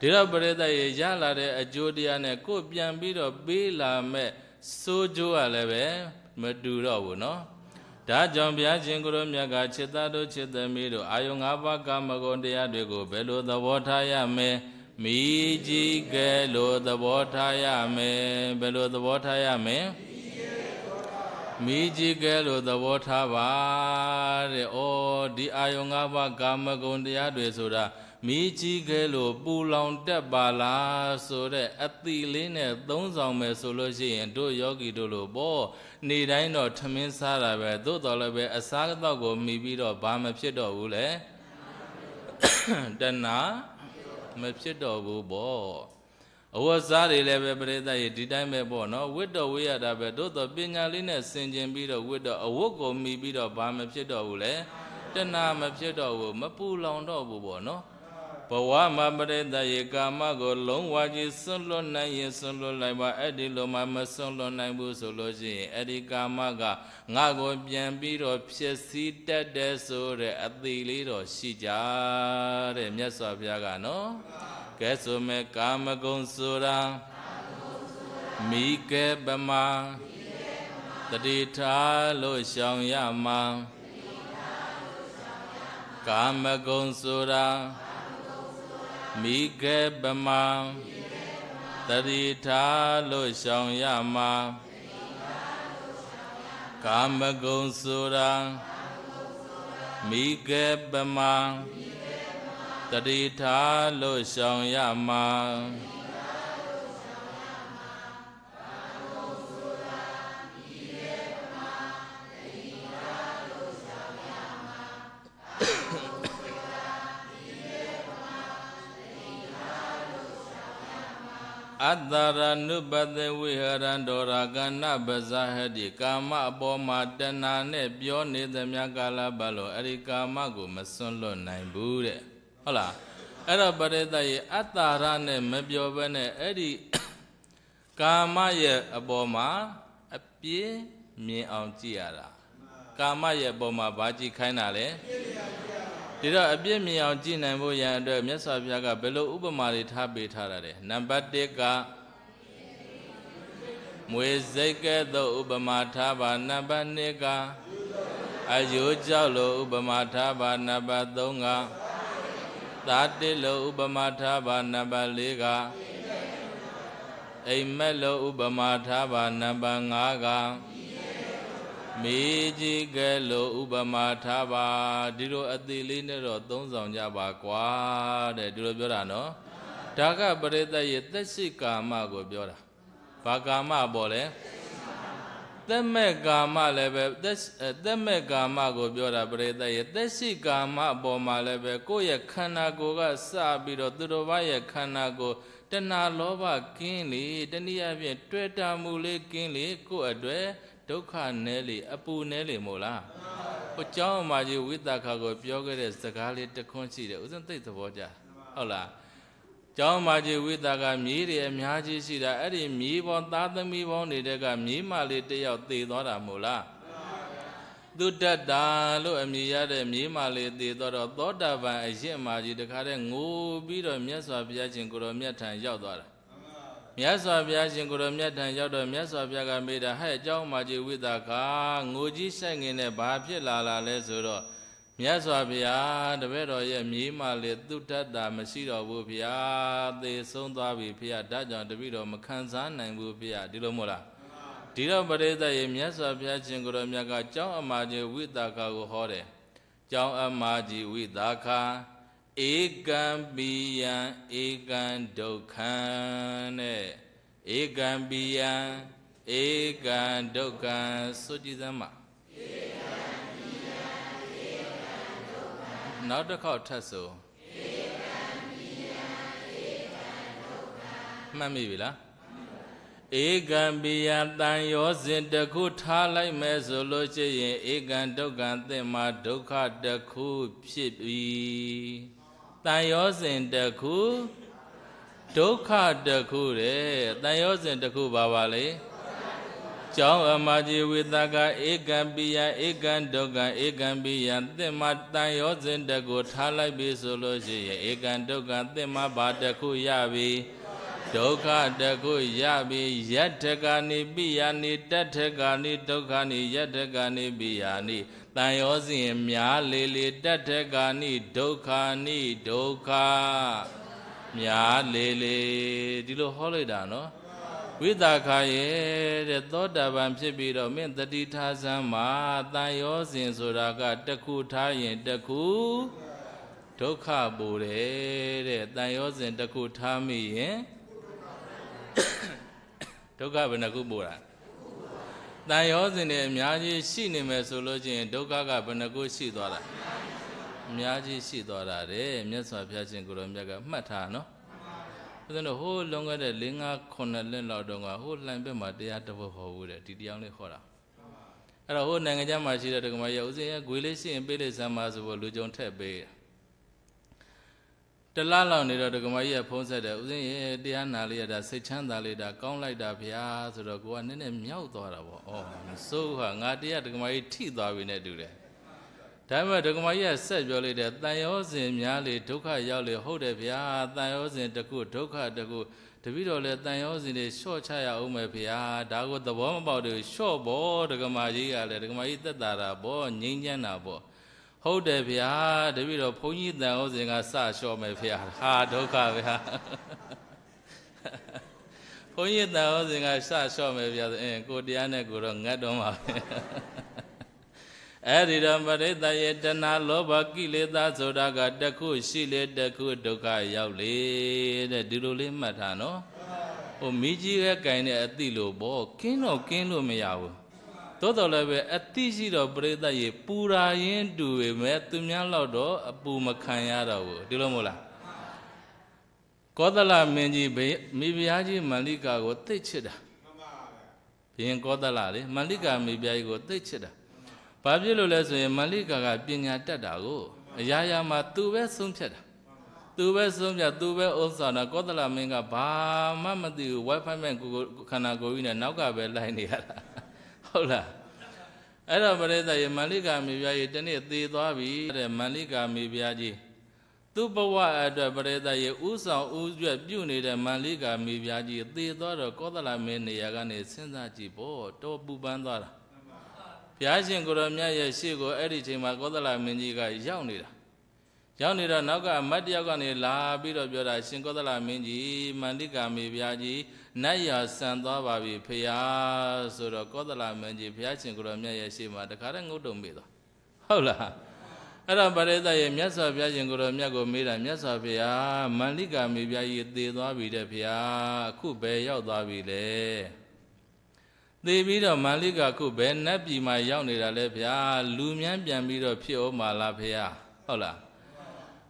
ဒီတော့ပရိသတ်ရဲ့ရလာတဲ့အကျိုးတရားနဲ့ကိုပြန်ပြီးတော့ပေးလာမဲ့စိုးကျိုးကလည်းပဲမတူတော့ဘူးနော်ဒါကြောင့်ဘုရားရှင်ကိုရောမြတ်ကခြေသားတို့ခြေသမီးတို့အာယုံ၅ပါးကာမဂုဏ်တရားတွေကိုဘယ်လိုသဘောထားရမလဲမိကြီးကဲလိုသဘောထားရမယ်ဘယ်လိုသဘောထားရမလဲမိကြီးကဲလို့သဘောထားပါတဲ့။ဩဒီအာယုံ၅ပါးကာမဂုဏ်တရားတွေဆိုတာမိကြီးကဲလို့ပူလောင်တတ်ပါလားဆိုတဲ့အတိလေးနဲ့သုံးဆောင်မယ်ဆိုလို့ရှိရင်တို့ယောဂီတို့လိုပေါ့နေတိုင်းတော့ထမင်းစားတာပဲသို့တော်လည်းပဲအစားအသောက်ကိုမိပြီးတော့ဘာမဖြစ်တော့ဘူးလေ။တဏမဖြစ်တော့ဘူးပေါ့အဝတ်စားတွေလည်းပဲပရိသတ်ရေဒီတိုင်းပဲပေါ့နော်ဝိတ္တဝိရတာပဲသို့တော့ပညာလေးနဲ့ဆင်ခြင်ပြီးတော့ဝိတ္တအဝတ်ကိုမိပြီးတော့ဘာမဖြစ်တော့ဘူးလေတဏမဖြစ်တော့ဘူးမပူလောင်တော့ဘူးပေါ့နော်ဘဝမှာပရိသတ်ရေကာမကိုလုံးဝကြီးစွန့်လွတ်နိုင်ရင်စွန့်လွတ်လိုက်ပါအဲ့ဒီလိုမှမစွန့်လွတ်နိုင်ဘူးဆိုလို့ရှိရင်အဲ့ဒီကာမကငါကိုပြန်ပြီးတော့ဖြစ်စည်းတတ်တယ်ဆိုတဲ့အသေးလေးတော့ရှိကြတဲ့မြတ်စွာဘုရားကနော်ကဲဆိုမဲ့ကာမဂုဏ်ဆိုတာမိကဲပမာတတိထားလို့ရှောင်ရမှာကာမဂုဏ်ဆိုတာမိကဲပမာတတိထားလို့ရှောင်ရမှာကာမဂုဏ်ဆိုတာမိကဲပမာမိကဲပမာတတိထားလို့ရှောင်ရမှာအတ္တရနုပတေဝိဟရံဒောရကဏပဇဟတိကာမအပေါ်မှာတဏှာနဲ့ပြောနေသမျှကာလပတ်လို့အဲဒီကာမကိုမစွန့်လွတ်နိုင်ဘူးတဲ့ဟုတ်လားအဲ့တော့ပရိသတ်ရဲ့အတ္တရနဲ့မပြောဘဲနဲ့အဲ့ဒီကာမရဲ့အပေါ်မှာအပြင်းမြင်အောင်ကြည့်ရတာကာမရဲ့အပေါ်မှာဘာကြည့်ခိုင်းတာလဲဒီတော့အပြစ်မြင်အောင်ကြည့်နိုင်ဖို့ရန်အတွက်မြတ်စွာဘုရားကဘယ်လိုဥပမာတွေထားပေးထားတာလဲနံပါတ်1ကမွေစိတ်ကဲ့သို့ဥပမာထားပါနံပါတ်2ကအယိုးကြောက်လိုဥပမာထားပါနံပါတ်3ကသာတိလောဥပမာထားပါနံပါတ်၄ကအိမ်မက်လောဥပမာထားပါနံပါတ်၅ကမေကြီးကလောဥပမာထားပါဒီလို အသေးလေးနဲ့တော့သုံးဆောင်ကြပါကွာတဲ့ဒီလိုပြောတာနော်ဒါကပရိသတ်ရဲ့သက်ရှိကာမကိုပြောတာဘာကာမပေါ့လဲသက်ရှိသက်မဲ့ကာမလည်းပဲသက်မဲ့ကာမကိုပြောတာပရိသတ်ရဲ့သက်ရှိကာမအပေါ်မှာလည်းပဲကိုယ့်ရဲ့ခန္ဓာကိုယ်ကစပြီးတော့သူတော်ဘာရဲ့ခန္ဓာကိုယ်တဏှာလောဘကင်းလေတနည်းအားဖြင့်တွေ့တာမှုလေးကင်းလေကိုယ့်အတွက်ဒုက္ခနဲလေအပူနဲလေမို့လားဟိုเจ้าအမကြီးဝိသခါကိုပြောခဲ့တဲ့စကားလေးတခွန်းရှိတယ်ဥစဉ်သိသဘောကြဟုတ်လားကျောင်းမကြီးဝိတာကမြေးတွေအများကြီးရှိတာအဲ့ဒီမြေးပေါ်သားသမီးပေါင်းနေတဲ့ကမြေးမလေးတယောက်သေသွားတာမို့လားသူတတ်တာလို့အမည်ရတဲ့မြေးမလေးသေသွားတော့သောတာပန်အရင်မကြီးတခါတည်းငိုပြီးတော့မြတ်စွာဘုရားရှင်ကိုရောမြတ်ထံရောက်သွားတာမြတ်စွာဘုရားရှင်ကိုရောမြတ်ထံရောက်တော့မြတ်စွာဘုရားကမေးတာဟဲ့ကျောင်းမကြီးဝိတာကငိုကြီးဆိုင်ငင်နဲ့ဘာဖြစ်လာလာလဲဆိုတော့မြတ်စွာဘုရားတပည့်တော်ရဲ့မြေးမှလေသူတတ်တာမရှိတော့ဘူးဘုရားသေဆုံးသွားပြီဘုရားဒါကြောင့်တပည့်တော်မခံစားနိုင်ဘူးဘုရားဒီလိုမို့လားဒီတော့ပရိသတ်ရဲ့မြတ်စွာဘုရားရှင်ကိုယ်တော်မြတ်ကကြောင်းအမာကြီးဝိတာခာကိုဟောတယ်ကြောင်းအမာကြီးဝိတာခာဧကံပိယံဧကံဒုက္ခံနဲ့ဧကံပိယံဧကံဒုက္ခံစွတ်ကြည်စမ်းပါနောက်တစ်ခေါက်ထပ်ဆိုမှတ်မိပြီလားဧကံပိယတန်ရောစဉ်တခုထားလိုက်မယ်ဆိုလို့ရှိရင်ဧကံဒုက္ခံသင်မှာဒုက္ခတခုဖြစ်ပြီတန်ရောစဉ်တခုဒုက္ခတခုတဲ့တန်ရောစဉ်တခုပါပါလေကြောင့်အမကြီးဝိသကဧကံပိယဧကံဒုက္ခဧကံပိယသင်္မတန်ရောစဉ်တကိုထားလိုက်ပြီဆိုလို့ရှိရင်ဧကံဒုက္ခသင်္မဘာတခုရပြီဒုက္ခတခုရပြီယတ္ထကာနိပိယနိတတ္ထကာနိဒုက္ခနိယတ္ထကာနိပိယနိတန်ရောစဉ်များလေလေတတ္ထကာနိဒုက္ခနိဒုက္ခများလေလေဒီလိုဟောလိုက်တာနော်ဝိသခာယေတဲ့သောတာပန်ဖြစ်ပြီးတော့မင်းတတိထားစမ်းမှာတန်ရောစဉ်ဆိုတာကတခုထားရင်တခုဒုက္ခပူတယ်တဲ့တန်ရောစဉ်တခုထားမိရင်ဒုက္ခဘယ်နှခုပူတာတန်ရောစဉ်တွေအများကြီးရှိနေမယ်ဆိုလို့ချင်းဒုက္ခကဘယ်နှခုရှိသွားတာအများကြီးရှိသွားတာတဲ့မြတ်စွာဘုရားရှင်ကိုယ်တော်မြတ်ကမှတ်ထားနော်ဦးဇင်းတို့ဟိုးလွန်ခဲ့တဲ့၄၅ခုနှစ်လက်လောက်တုန်းကဟိုးလှန်ဘက်မှာတရားတပုတ်ဟောဘူးတဲ့ဒီတရားလေးဟောတာအဲ့တော့ဟိုးနိုင်ငံခြားမှာရှိတဲ့ဒကမရဦးဇင်းရဲ့ဂွေလေးရှိရင်ပေးလိုက်စမ်းပါဆိုဖို့လူကြုံထက်ပေးတလားလောက်နေတော့ဒကမကြီးကဖုံးဆက်တယ်ဦးဇင်းရဲ့တရားနာလေးရတာစိတ်ချမ်းသာလေးတာ ကောင်းလိုက်တာဗျာဆိုတော့ကိုကနည်းနည်းမြောက်သွားတာပေါ့ဩမစိုးဟာငါတရားဒကမကြီးထိသွားပြီနဲ့တူတယ်ဒါပေမဲ့ဒကမကြီးကဆက်ပြောလိုက်တယ်တန်ရောစဉ်များလေဒုက္ခရောက်လေဟုတ်တယ်ဗျာတန်ရောစဉ်တခုဒုက္ခတခုတပိတော့လေတန်ရောစဉ်တွေလျှော့ချရအောင်မယ်ဗျာဒါကိုသဘောမပေါက်တယ်လျှော့ဖို့ဒကမကြီးကလည်းဒကမကြီးသက်တာတာပေါ့ငြိမ်းချမ်းတာပေါ့ဟုတ်တယ်ဗျာတပိတော့ဘုန်းကြီးတန်ရောစဉ်ကစလျှော့မယ်ဗျာဟာဒုက္ခဗျာဘုန်းကြီးတန်ရောစဉ်ကစလျှော့မယ်ဗျာဆိုရင်ကိုတရားနဲ့ကိုတော့ငတ်တော့မှာပဲအဲ့ဒီတော့ပရိသတ်ရဲ့တဏှာလောဘကိလေသာဆိုတာကတစ်ခုရှိလေတစ်ခုဒုက္ခရောက်လေတဲ့ဒီလိုလေးမှတ်ထားနော်ဟိုမိကြီးရဲ့ကင်တဲ့အတိလို့ပေါ့ကင်းတော့ကင်းလို့မရဘူးသို့တော်လည်းပဲအတိရှိတော့ပရိသတ်ရဲ့ပူရာရင်တူပေမဲ့သူများလောက်တော့အပူမခံရတော့ဘူးဒီလိုမို့လားကောသလမင်းကြီးမိဖုရားကြီးမန္လိကာကိုသိချစ်တာဘုရင်ကောသလလေမန္လိကာမိဖုရားကြီးကိုသိချစ်တာဘာဖြစ်လို့လဲဆိုရင်မလိကာကပညာတတ်တာကိုအရာရာမှာသူပဲဆုံးဖြတ်တာသူပဲဆုံးဖြတ်သူပဲဥစ္စာတာကောသလမင်းကဘာမှမသိဘူး wifi မဲ့ကိုခန္ဓာကိုယ်ကြီးနဲ့နောက်ကပဲလိုက်နေရတာဟုတ်လားအဲ့တော့ပရိသတ်ရေမန္လိကာမိဖုရားကြီးတနေ့သေးသွားပြီတဲ့မန္လိကာမိဖုရားကြီးသူ့ဘဝအတွက်ပရိသတ်ရေဥဆောင်ဥရွက်ပြုနေတဲ့မန္လိကာမိဖုရားကြီးသေသွားတော့ကောသလမင်းနေရာကနေစဉ်းစားကြည့်ပေါ့တော်ပူပန်းသွားတာဘုရားရှင်ကိုရောမြတ်ရဲ့ရှေ့ကိုအဲ့ဒီချိန်မှာကောသလမင်းကြီးကရောက်နေတာရောက်နေတော့နောက်ကအမတ်တယောက်ကနေလာပြီးတော့ပြောတာရှင်ကောသလမင်းကြီးမန္တိကာမေဘုရားကြီးနတ်ရဆန်သွားပါပြီဖရာဆိုတော့ကောသလမင်းကြီးဘုရားရှင်ကိုရောမြတ်ရဲ့ရှေ့မှာတခါတည်းငုတ်တုံမိသွားဟုတ်လားအဲ့တော့ပရိသတ်ရဲ့မြတ်စွာဘုရားရှင်ကိုရောမြတ်ကိုမေးတာမြတ်စွာဘုရားမန္တိကာမေဘုရားကြီးသေသွားပြီတဲ့ဖရာအခုဘယ်ရောက်သွားပြီလဲသေပြီးတော့မာလိကခုဘယ်နတ်ပြည်မှာရောက်နေတာလဲဗျာလူမြန်းပြန်ပြီးတော့ဖြစ်အောင်မလားဖေဟာဟုတ်လား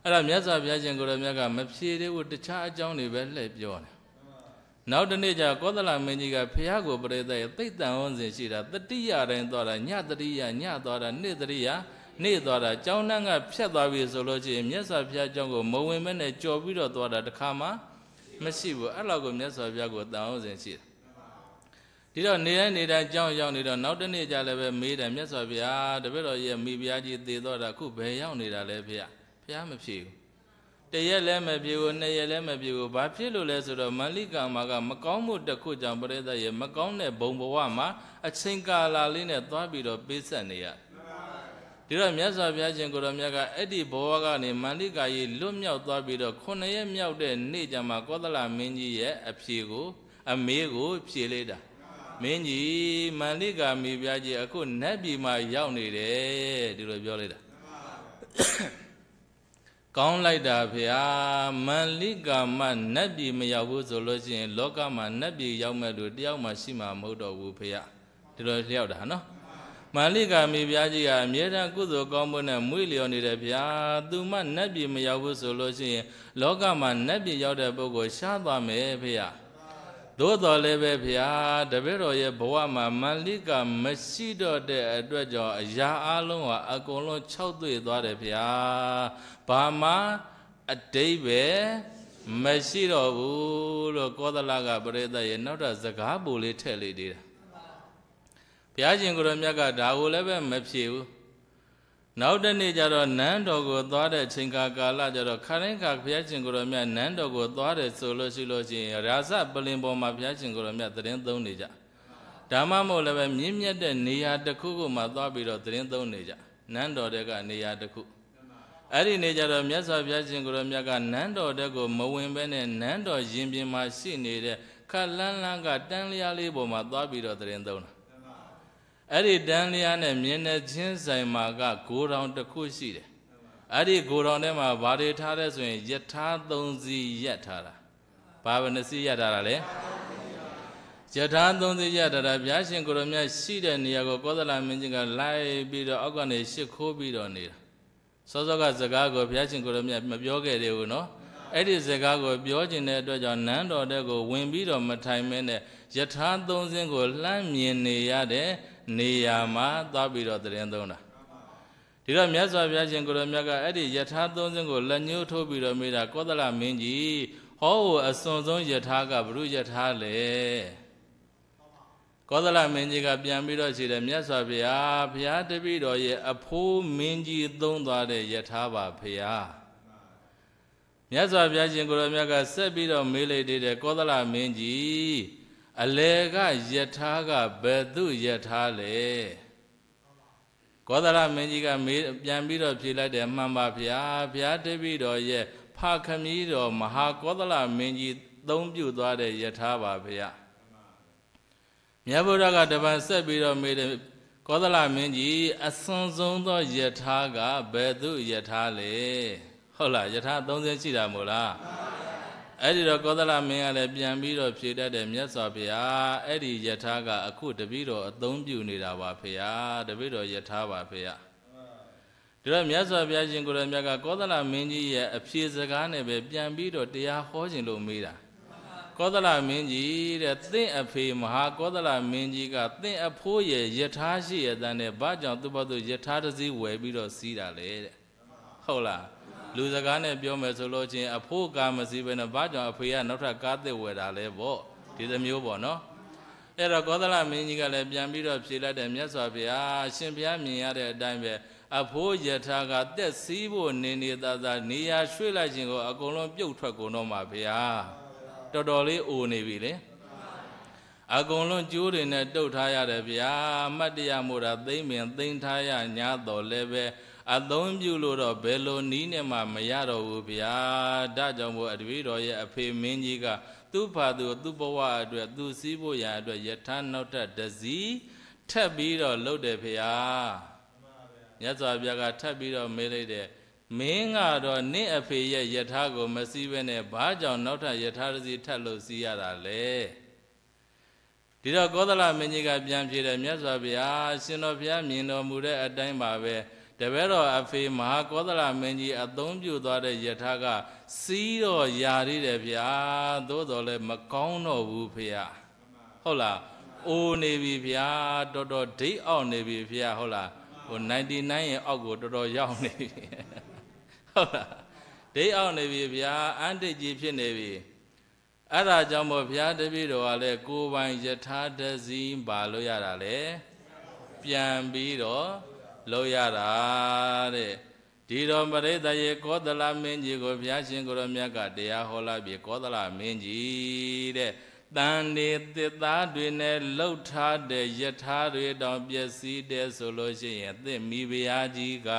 အဲ့ဒါမြတ်စွာဘုရားရှင်ကိုရောမြတ်ကမဖြေသေးဘူးတခြားအကြောင်းတွေပဲလှည့်ပြောတယ်နောက်တနေ့ကျကောသလမင်းကြီးကဖះကိုပြိသက်ရဲ့သိတ်တန်ဝန်းစဉ်ရှိတာတတိယတိုင်းသွားတာညတတိယညသွားတာနေ့တတိယနေ့သွားတာကြောင်းနှံကဖြတ်သွားပြီဆိုလို့ချင်းမြတ်စွာဘုရားကြောင့်ကိုမဝင်မဲနဲ့ကြော်ပြီးတော့သွားတာတခါမှမရှိဘူးအဲ့လောက်ကိုမြတ်စွာဘုရားကိုတန်ဝန်းစဉ်ရှိတယ်ဒီတော့နေရနေတာကြောင်းရောက်နေတော့နောက်တနေ့ကျလည်းပဲမေးတယ်မြတ်စွာဘုရားတပည့်တော်ရဲ့မိဖုရားကြီးသေတော့တာခုဘယ်ရောက်နေတာလဲဖေ။ဘုရားမဖြေဘူး။တရက်လည်းမဖြေဘူးနှစ်ရက်လည်းမဖြေဘူး။ဘာဖြစ်လို့လဲဆိုတော့မန္လိကာမှာကမကောင်းမှုတစ်ခုကြောင့်ပရိသတ်ရဲ့မကောင်းတဲ့ဘုံဘဝမှာအချိန်ကာလလေးနဲ့သွားပြီးတော့ပေးဆက်နေရတယ်ဒီတော့မြတ်စွာဘုရားရှင်ကိုတော်မြတ်ကအဲ့ဒီဘဝကနေမန္တိကာကြီးလွတ်မြောက်သွားပြီးတော့ခုနှစ်ရက်မြောက်တဲ့နေ့ကျမှကောသလမင်းကြီးရဲ့အဖြေကိုအမေးကိုဖြေလိုက်တာမင်းကြီးမန္လိကာမိဖုရားကြီးအခုနတ်ပြည်မှာရောက်နေတယ်ဒီလိုပြောလိုက်တာကောင်းလိုက်တာဖေဟာမန္လိကာမနတ်ပြည်မရောက်ဘူးဆိုလို့ရှိရင် လောကမှာနတ်ပြည်ရောက်မဲ့သူတယောက်မှရှိမှာမဟုတ်တော့ဘူးဖေဟာဒီလိုလျှောက်တာနော်မန္လိကာမိဖုရားကြီးကအမြဲတမ်းကုသိုလ်ကောင်းမှုနဲ့မွေ့လျော်နေတယ်ဗျာသူမှနတ်ပြည်မရောက်ဘူးဆိုလို့ရှိရင်လောကမှာနတ်ပြည်ရောက်တဲ့ပုဂ္ဂိုလ်ရှားသွားမယ်ဖေဟာသို့တော်လည်းပဲဗျာတပည့်တော်ရဲ့ဘဝမှာမန္လိကမရှိတော့တဲ့အတွက်ကြောင့်အရာအလုံးဟာအကုန်လုံး၆သွေ့သွားတယ်ဗျာဘာမှအတိဘယ်မရှိတော့ဘူးလို့ကောသလကပရိသတ်ရဲ့နောက်တာစကားပူလေးထည့်လေးသေးတာဘုရားရှင်ကိုယ်တော်မြတ်ကဒါကိုလည်းပဲမဖြေဘူးနောက်တနေ့ကျတော့နန်းတော်ကိုသွားတဲ့ချိန်ကာကာလကျတော့ခရင်ခါဘုရားရှင်ကိုယ်တော်မြတ်နန်းတော်ကိုသွားတယ်ဆိုလို့ရှိလို့ရှိရင်ရာဇပလင်ပေါ်မှာဘုရားရှင်ကိုယ်တော်မြတ်သတင်းသုံးနေကြဓမ္မမို့လည်းပဲမြင့်မြတ်တဲ့နေရာတစ်ခုကိုမှသွားပြီးတော့သတင်းသုံးနေကြနန်းတော်တဲ့ကနေရာတစ်ခုအဲ့ဒီနေကြတော့မြတ်စွာဘုရားရှင်ကိုယ်တော်မြတ်ကနန်းတော်တဲ့ကိုမဝင်ဘဲနဲ့နန်းတော်ရင်ပြင်မှာရှိနေတဲ့ခက်လန်းလန်းကတန်းလျားလေးပေါ်မှာသွားပြီးတော့သတင်းသုံးတာအဲ့ဒီတန်းလျားနဲ့မြင်းနဲ့ချင်းဆိုင်မှာကဂိုထောင်တစ်ခုရှိတယ်အဲ့ဒီဂိုထောင်ထဲမှာဗာတွေထားတဲ့ဆိုရင်ယထာသုံးစီရက်ထားတာဘာဘယ်နှစီရက်ထားတာလဲယထာသုံးစီရက်ထားတာဗျာရှင်ကိုရမြတ်ရှိတဲ့နေရာကိုကောသလမင်းကြီးကလိုက်ပြီးတော့အောက်ကနေရှ िख ိုးပြီးတော့နေတာစောစောကစကားကိုဗျာရှင်ကိုရမြတ်မပြောခဲ့သေးဘူးနော်အဲ့ဒီစကားကိုပြောကျင်တဲ့အတွက်ကြောင့်နန်းတော်တဲ့ကိုဝင်ပြီးတော့မထိုင်မဲနဲ့ယထာသုံးစင်းကိုလှမ်းမြင်နေရတဲ့နေရာမှာသွားပြီးတော့သတင်းသုံးတာဒီတော့မြတ်စွာဘုရားရှင်ကိုရမြတ်ကအဲ့ဒီယထာသုံးစင်းကိုလက်ညှိုးထိုးပြီးတော့မိတာကောသလမင်းကြီးဟောဟိုအစွန်ဆုံးယထာကဘုရုယထာလေကောသလမင်းကြီးကပြန်ပြီးတော့ရှိတယ်မြတ်စွာဘုရားဘုရားတပည့်တော်ရဲ့အဖိုးမင်းကြီးသုံးသွားတဲ့ယထာပါဘုရားမြတ်စွာဘုရားရှင်ကိုရမြတ်ကဆက်ပြီးတော့မေးလိုက်တဲ့ကောသလမင်းကြီးအလေကယထာကဘယ်သူယထာလဲကောသလမင်းကြီးကမေးပြန်ပြီးတော့ဖြေလိုက်တယ်မှန်ပါဗျာဘုရားတပည့်တော်ရဲ့ဖခမည်းတော်မဟာကောသလမင်းကြီးသုံးပြုသွားတဲ့ယထာပါဗျာမြတ်ဗုဒ္ဓကတပံဆက်ပြီးတော့မေးတယ်ကောသလမင်းကြီးအစွန်ဆုံးသောယထာကဘယ်သူယထာလဲဟုတ်လားယထာ30ရှိတာမို့လားမှန်ပါအဲ့ဒီတော့ကောသလမင်းကလည်းပြန်ပြီးတော့ဖြေတတ်တယ်မြတ်စွာဘုရားအဲ့ဒီယထာက အခုတပည့်တော်အသုံးပြုနေတာပါဖေယတပည့်တော်ယထာပါဖေယဒီတော့မြတ်စွာဘုရားရှင်ကိုယ်တော်မြတ်ကကောသလမင်းကြီးရဲ့အဖြေစကားနဲ့ပဲပြန်ပြီးတော့တရားဟောခြင်းလို့မေးတာကောသလမင်းကြီးတဲ့သင့်အဖေမဟာကောသလမင်းကြီးကသင့်အဖိုးရဲ့ယထာရှိရတဲ့ဘာကြောင့်သူ့ဘသူယထာတစည်းဝယ်ပြီးတော့စီးတာလဲတဲ့ဟုတ်လားလူစကားနဲ့ပြောမယ်ဆိုလို့ချင်းအဖိုးကားမစီးပဲနဲ့ဘာကြောင့်အဖေကနောက်ထပ်ကားသစ်ဝယ်တာလဲပေါ့ဒီသမျိုးပေါ့နော်အဲ့တော့ကောသလမင်းကြီးကလည်းပြန်ပြီးတော့ဖြေလိုက်တယ်မြတ်စွာဘုရားရှင်ဘုရားမြင်ရတဲ့အတိုင်းပဲအဖိုးယထာကတက်စည်းဖို့နေနေသာသာနေရာရွှေ့လိုက်ခြင်းကို အကုန်လုံးပြုတ်ထွက်ကုန်တော့မှာဘုရားတော်တော်လေးအိုနေပြီလေအကုန်လုံးကျိုးတွေနဲ့တုတ်ထားရတယ်ဗျာအမတ်တရားမို့တာသိမ့်ပင်သိမ့်ထားရညာတော်လည်းပဲအသုံးပြုလို့တော့ဘယ်လိုနီးနဲ့မှ မရတော့ဘူးဗျာဒါကြောင့်မို့အတွေ့တော်ရဲ့အဖေမင်းကြီးကသူ့ဖာသူသူ့ဘဝအတွက်သူစည်းဖို့ရာအတွက်ယထာနောက်ထပ်တစည်းထပ်ပြီးတော့လှုပ်တယ်ဖေဟာမြတ်စွာဘုရားကထပ်ပြီးတော့မေးလိုက်တယ်မင်းကတော့နင့်အဖေရဲ့ယထာကို မစည်းဘဲနဲ့ဘာကြောင့်နောက်ထပ်ယထာတစည်းထပ်လို့စည်းရတာလဲဒီတော့ကောသလမင်းကြီးကပြန်ဖြေတယ်မြတ်စွာဘုရားရှင်တော်ဘုရားမြင်တော်မူတဲ့အတိုင်းပါပဲတပည့်တော်အဖေမဟာကောသလမင်းကြီးအသုံးပြုသွားတဲ့ယထာက စီးတော့ယာရည်တယ်ဗျာသို့တော်လည်းမကောင်းတော့ဘူးဖေရဟုတ်လားအိုနေပြီဗျာတော်တော်ဒိတ်အောင်နေပြီဖေရဟုတ်လားဟို99ရဲ့အောက်ကိုတော်တော်ရောက်နေပြီဟုတ်လားဒိတ်အောင်နေပြီဗျာအန်တိတ်ကြီးဖြစ်နေပြီအဲ့ဒါကြောင့်မို့ဘုရားတပည့်တော်ကလည်းကိုယ်ပိုင်ယထာတစည်းပါလို့ရတာလေပြန်ပြီးတော့လုပ်ရတာတဲ့ဒီတော်ပရိသတ်ရေကောသလမင်းကြီးကိုဘုရားရှင်ကိုရောမြတ်ကတရားဟောလာပြီးကောသလမင်းကြီးတဲ့တန်နေသစ်သားတွေနဲ့လှုပ်ထားတဲ့ယထာတွေတောင်ပျက်စီးတယ်ဆိုလို့ရှိရင်သစ်မိဘုရားကြီးက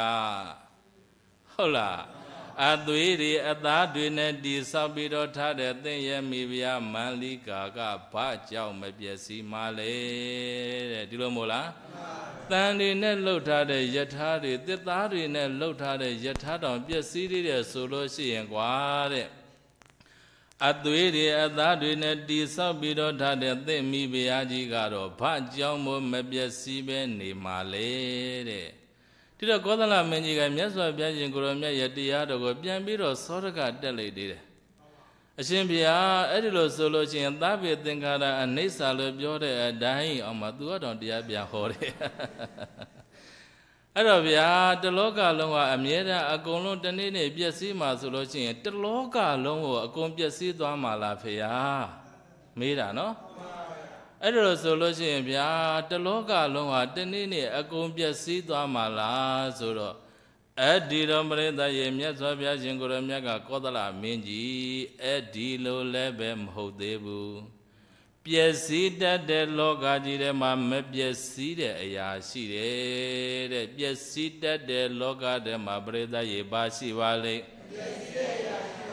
ဟုတ်လားအသွေးတွေအသားတွေနဲ့တည်ဆောက်ပြီးတော့ထားတဲ့သင်ရဲ့မိဖုရားမန္လိကာကဘာကြောင့်မပျက်စီးမလဲတဲ့ဒီလိုမို့လားတန်တွေနဲ့လှုပ်ထားတဲ့ယထာတွေသစ်သားတွေနဲ့လှုပ်ထားတဲ့ယထာတောင်ပျက်စီးသေးတယ်ဆိုလို့ရှိရင်ကွာတဲ့အသွေးတွေအသားတွေနဲ့တည်ဆောက်ပြီးတော့ထားတဲ့သင်မိဖုရားကြီးကတော့ဘာကြောင့်မပျက်စီးပဲနေမှာလဲတဲ့ဒီတော့ကောသလမင်းကြီးကမြတ်စွာဘုရားရှင်ကိုရောမြတ်ရဲ့တရားတော်ကိုပြန်ပြီးတော့သောတကတက်လိုက်သေးတယ်အရှင်ဘုရားအဲ့ဒီလိုဆိုလို့ရှိရင်သဗ္ဗေသင်္ခါရအနိစ္စလို့ပြောတဲ့အတိုင်းအောင်မှာသူကတော့တရားပြန်ဟောတယ်အဲ့တော့ဗျာတလောကလုံးကအမြဲတမ်းအကုန်လုံးတစ်နေ့နေ့ပျက်စီးမှာဆိုလို့ရှိရင်တလောကလုံးကိုအကုန်ပျက်စီးသွားမှာလားဖေယားမေးတာနော်အဲ့ဒါလို့ဆိုလို့ရှိရင်ဗျာတလောကလုံးဟာတနေ့နေ့အကုန်ပြည့်စည်သွားမှာလားဆိုတော့အဲ့ဒီတော်ပရိသတ်ရဲ့မြတ်စွာဘုရားရှင်ကိုရမြတ်ကကောသလမင်းကြီးအဲ့ဒီလိုလည်းပဲမဟုတ်သေးဘူးပျက်စီးတတ်တဲ့လောကကြီးထဲမှာမပျက်စီးတဲ့အရာရှိတယ်တဲ့ပျက်စီးတတ်တဲ့လောကထဲမှာပရိသတ်ရဲ့ဘာရှိပါလိမ့်ပျက်စီးတဲ့အရာရှိ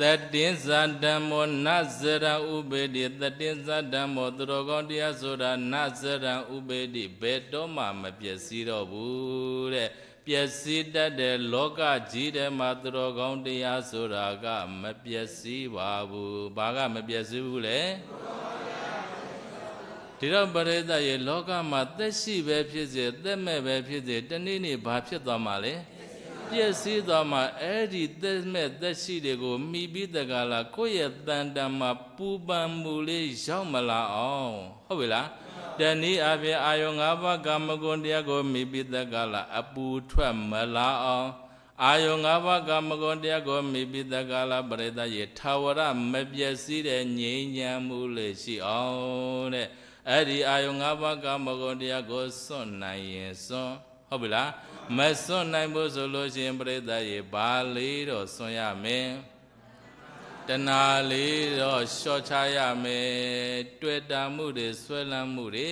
သတ္တင်ဇာဓမ္မောနဇရံဥပေတိသတ္တင်ဇာဓမ္မောသူတော်ကောင်းတရားဆိုတာနဇရံဥပေတိဘယ်တော့မှမပျက်စီးတော့ဘူးတဲ့ပျက်စီးတတ်တဲ့လောကကြီးထဲမှာသူတော်ကောင်းတရားဆိုတာကမပျက်စီးပါဘူးဘာကမပျက်စီးဘူးလဲဒီတော့ပရိသတ်ရဲ့လောကမှာသက်ရှိပဲဖြစ်စေသက်မဲ့ပဲဖြစ်စေတနေ့နေ့ဘာဖြစ်သွားမှာလဲပျက်စီးသွားမှအဲ့ဒီသက်မဲ့သက်ရှိတွေကိုမိပြီးတကလာကိုယ့်ရဲ့တန်တမှာပူပန်မှုလေးရောက်မလာအောင်ဟုတ်ပြီလားတဏှီအပြည့်အာယုံ၅ပါးကာမဂုဏ်တရားကိုမိပြီးတကလာအပူထွက်မလာအောင်အာယုံ၅ပါးကာမဂုဏ်တရားကိုမိပြီးတကလာပရိသတ်ရဲ့ထာဝရမပျက်စီးတဲ့ငြိမ်းချမ်းမှုလေးရှိအောင်တဲ့အဲ့ဒီအာယုံ၅ပါးကာမဂုဏ်တရားကိုစွန့်နိုင်ရင်စွန့်ဟုတ်ပြီလားမစွန့်နိုင်ဘူးဆိုလို့ရှိရင် ပြိတ္တရေဘာလေးတော့စွန့်ရမယ်တဏှာလေးတော့လျှော့ချရမယ်တွေ့တာမှုတွေဆွဲလန်းမှုတွေ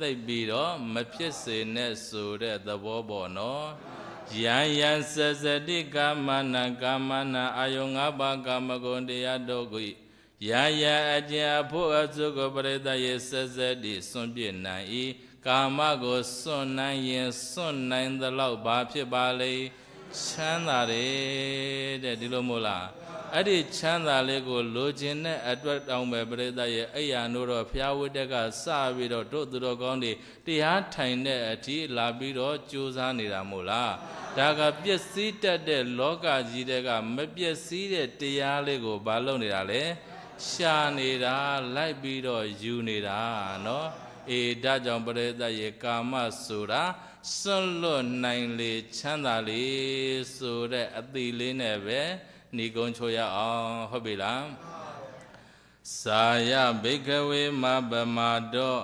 သိပ်ပြီးတော့မဖြစ်စေနဲ့ဆိုတဲ့သဘောပေါ့နော်ယံယံစစတိကာမနာကာမနာအာယုံ၅ပါးကာမဂုဏ်တရားတို့ကိုယံယံအကျင့်အဖို့အစုကိုပရိသတ်ရေစစတိစွန့်ပြစ်နိုင်၏ကာမကိုစွန့်နိုင်ရင်စွန့်နိုင်သလောက်ဘာဖြစ်ပါလဲချမ်းသာတယ်တဲ့ဒီလိုမို့လားအဲ့ဒီချမ်းသာလေးကိုလိုချင်တဲ့အတွက်တောင်းပဲပရိသတ်ရဲ့အိယာနိုးတော့ဘုရားဝတ်တက်ကစပြီးတော့တို့သူတော်ကောင်းတွေတရားထိုင်တဲ့အထိလာပြီးတော့ကြိုးစားနေတာမို့လားဒါကပျက်စီးတတ်တဲ့လောကကြီးတဲ့ကမပျက်စီးတဲ့တရားလေးကိုမလုပ်နေတာလေရှာနေတာလိုက်ပြီးတော့ယူနေတာနော်အေဒါကြောင့်ပရိသတ်ရဲ့ကာမဆိုတာစွန့်လွတ်နိုင်လေ ချမ်းသာလေဆိုတဲ့အတိလေးနဲ့ပဲဏီကုံချိုရအောင်ဟုတ်ပြီလားစာယဘိကဝေမပမတော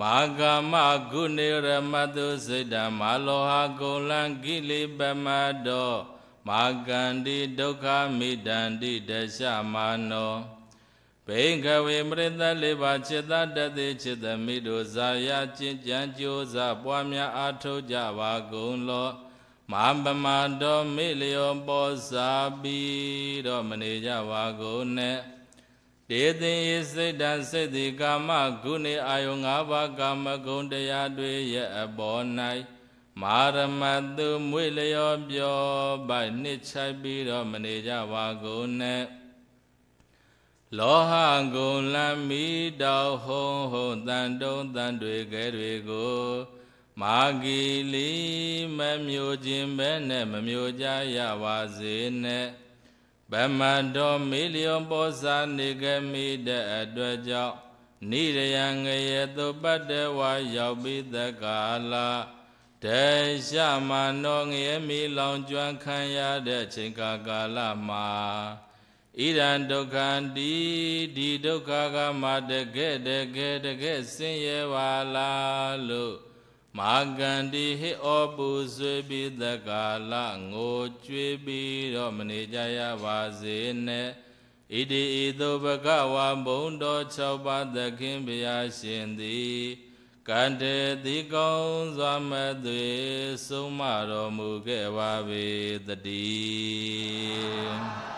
မာကမဂုဏေရမတုစိတံမာလောဟဂုံလံကိလေပမတောမာကန္တိဒုက္ခမိတန္တိတရှမာနောဘိကဝေပရိသတ်လေးပါจิตတတသိจิตမိတို့ဇာယကျင့်ကြံကြိုးစားပွားများအားထုတ်ကြပါကုန်လောမဟာပမတော်မိလျောပေါ်စားပြီးတော့မနေကြပါကုန်နဲ့ဒေသိယစိတ်တံစိတ်တိကာမဂုဏေအာယု၅ပါးကာမဂုဏ်တရားတွေရဲ့အပေါ်၌မာရမတုမွေလျောပြောပိုက်နှစ်ချိုက်ပြီးတော့မနေကြပါကုန်နဲ့လောဟဂုံလမ်းမီတောက်ဟုံဟုံတန်တုံတန်တွေကဲတွေကိုမာဂီလီမမျိုးခြင်းပဲနဲ့မမျိုးကြရပါစေနဲ့ဗမတော်မီလျောပောဇာနေကမိတဲ့အတွက်ကြောင့်နိရယငရေသုပတ္တဝါရောက်ပြီးတကာလဒေရှမနောငရေမီလောင်ကျွမ်းခံရတဲ့ချိန်ကာကာလမှာဣဒံဒုက္ခံတိဒီဒုက္ခကမတကဲ့တကဲ့တကဲ့ဆင်းရဲပါလားလို့မာကန္တိဟိဩပုဆွေပိတကာလငိုကြွေးပြီးတော့မနေကြရပါစေနဲ့ဣတိဣသုဘဂဝါဘုံတော်၆ပါးသခင်ဗျာရှင်သည်ကန္တေတိကောင်းစွာမသွေဆုံးမတော်မူခဲ့ပါပေတည်း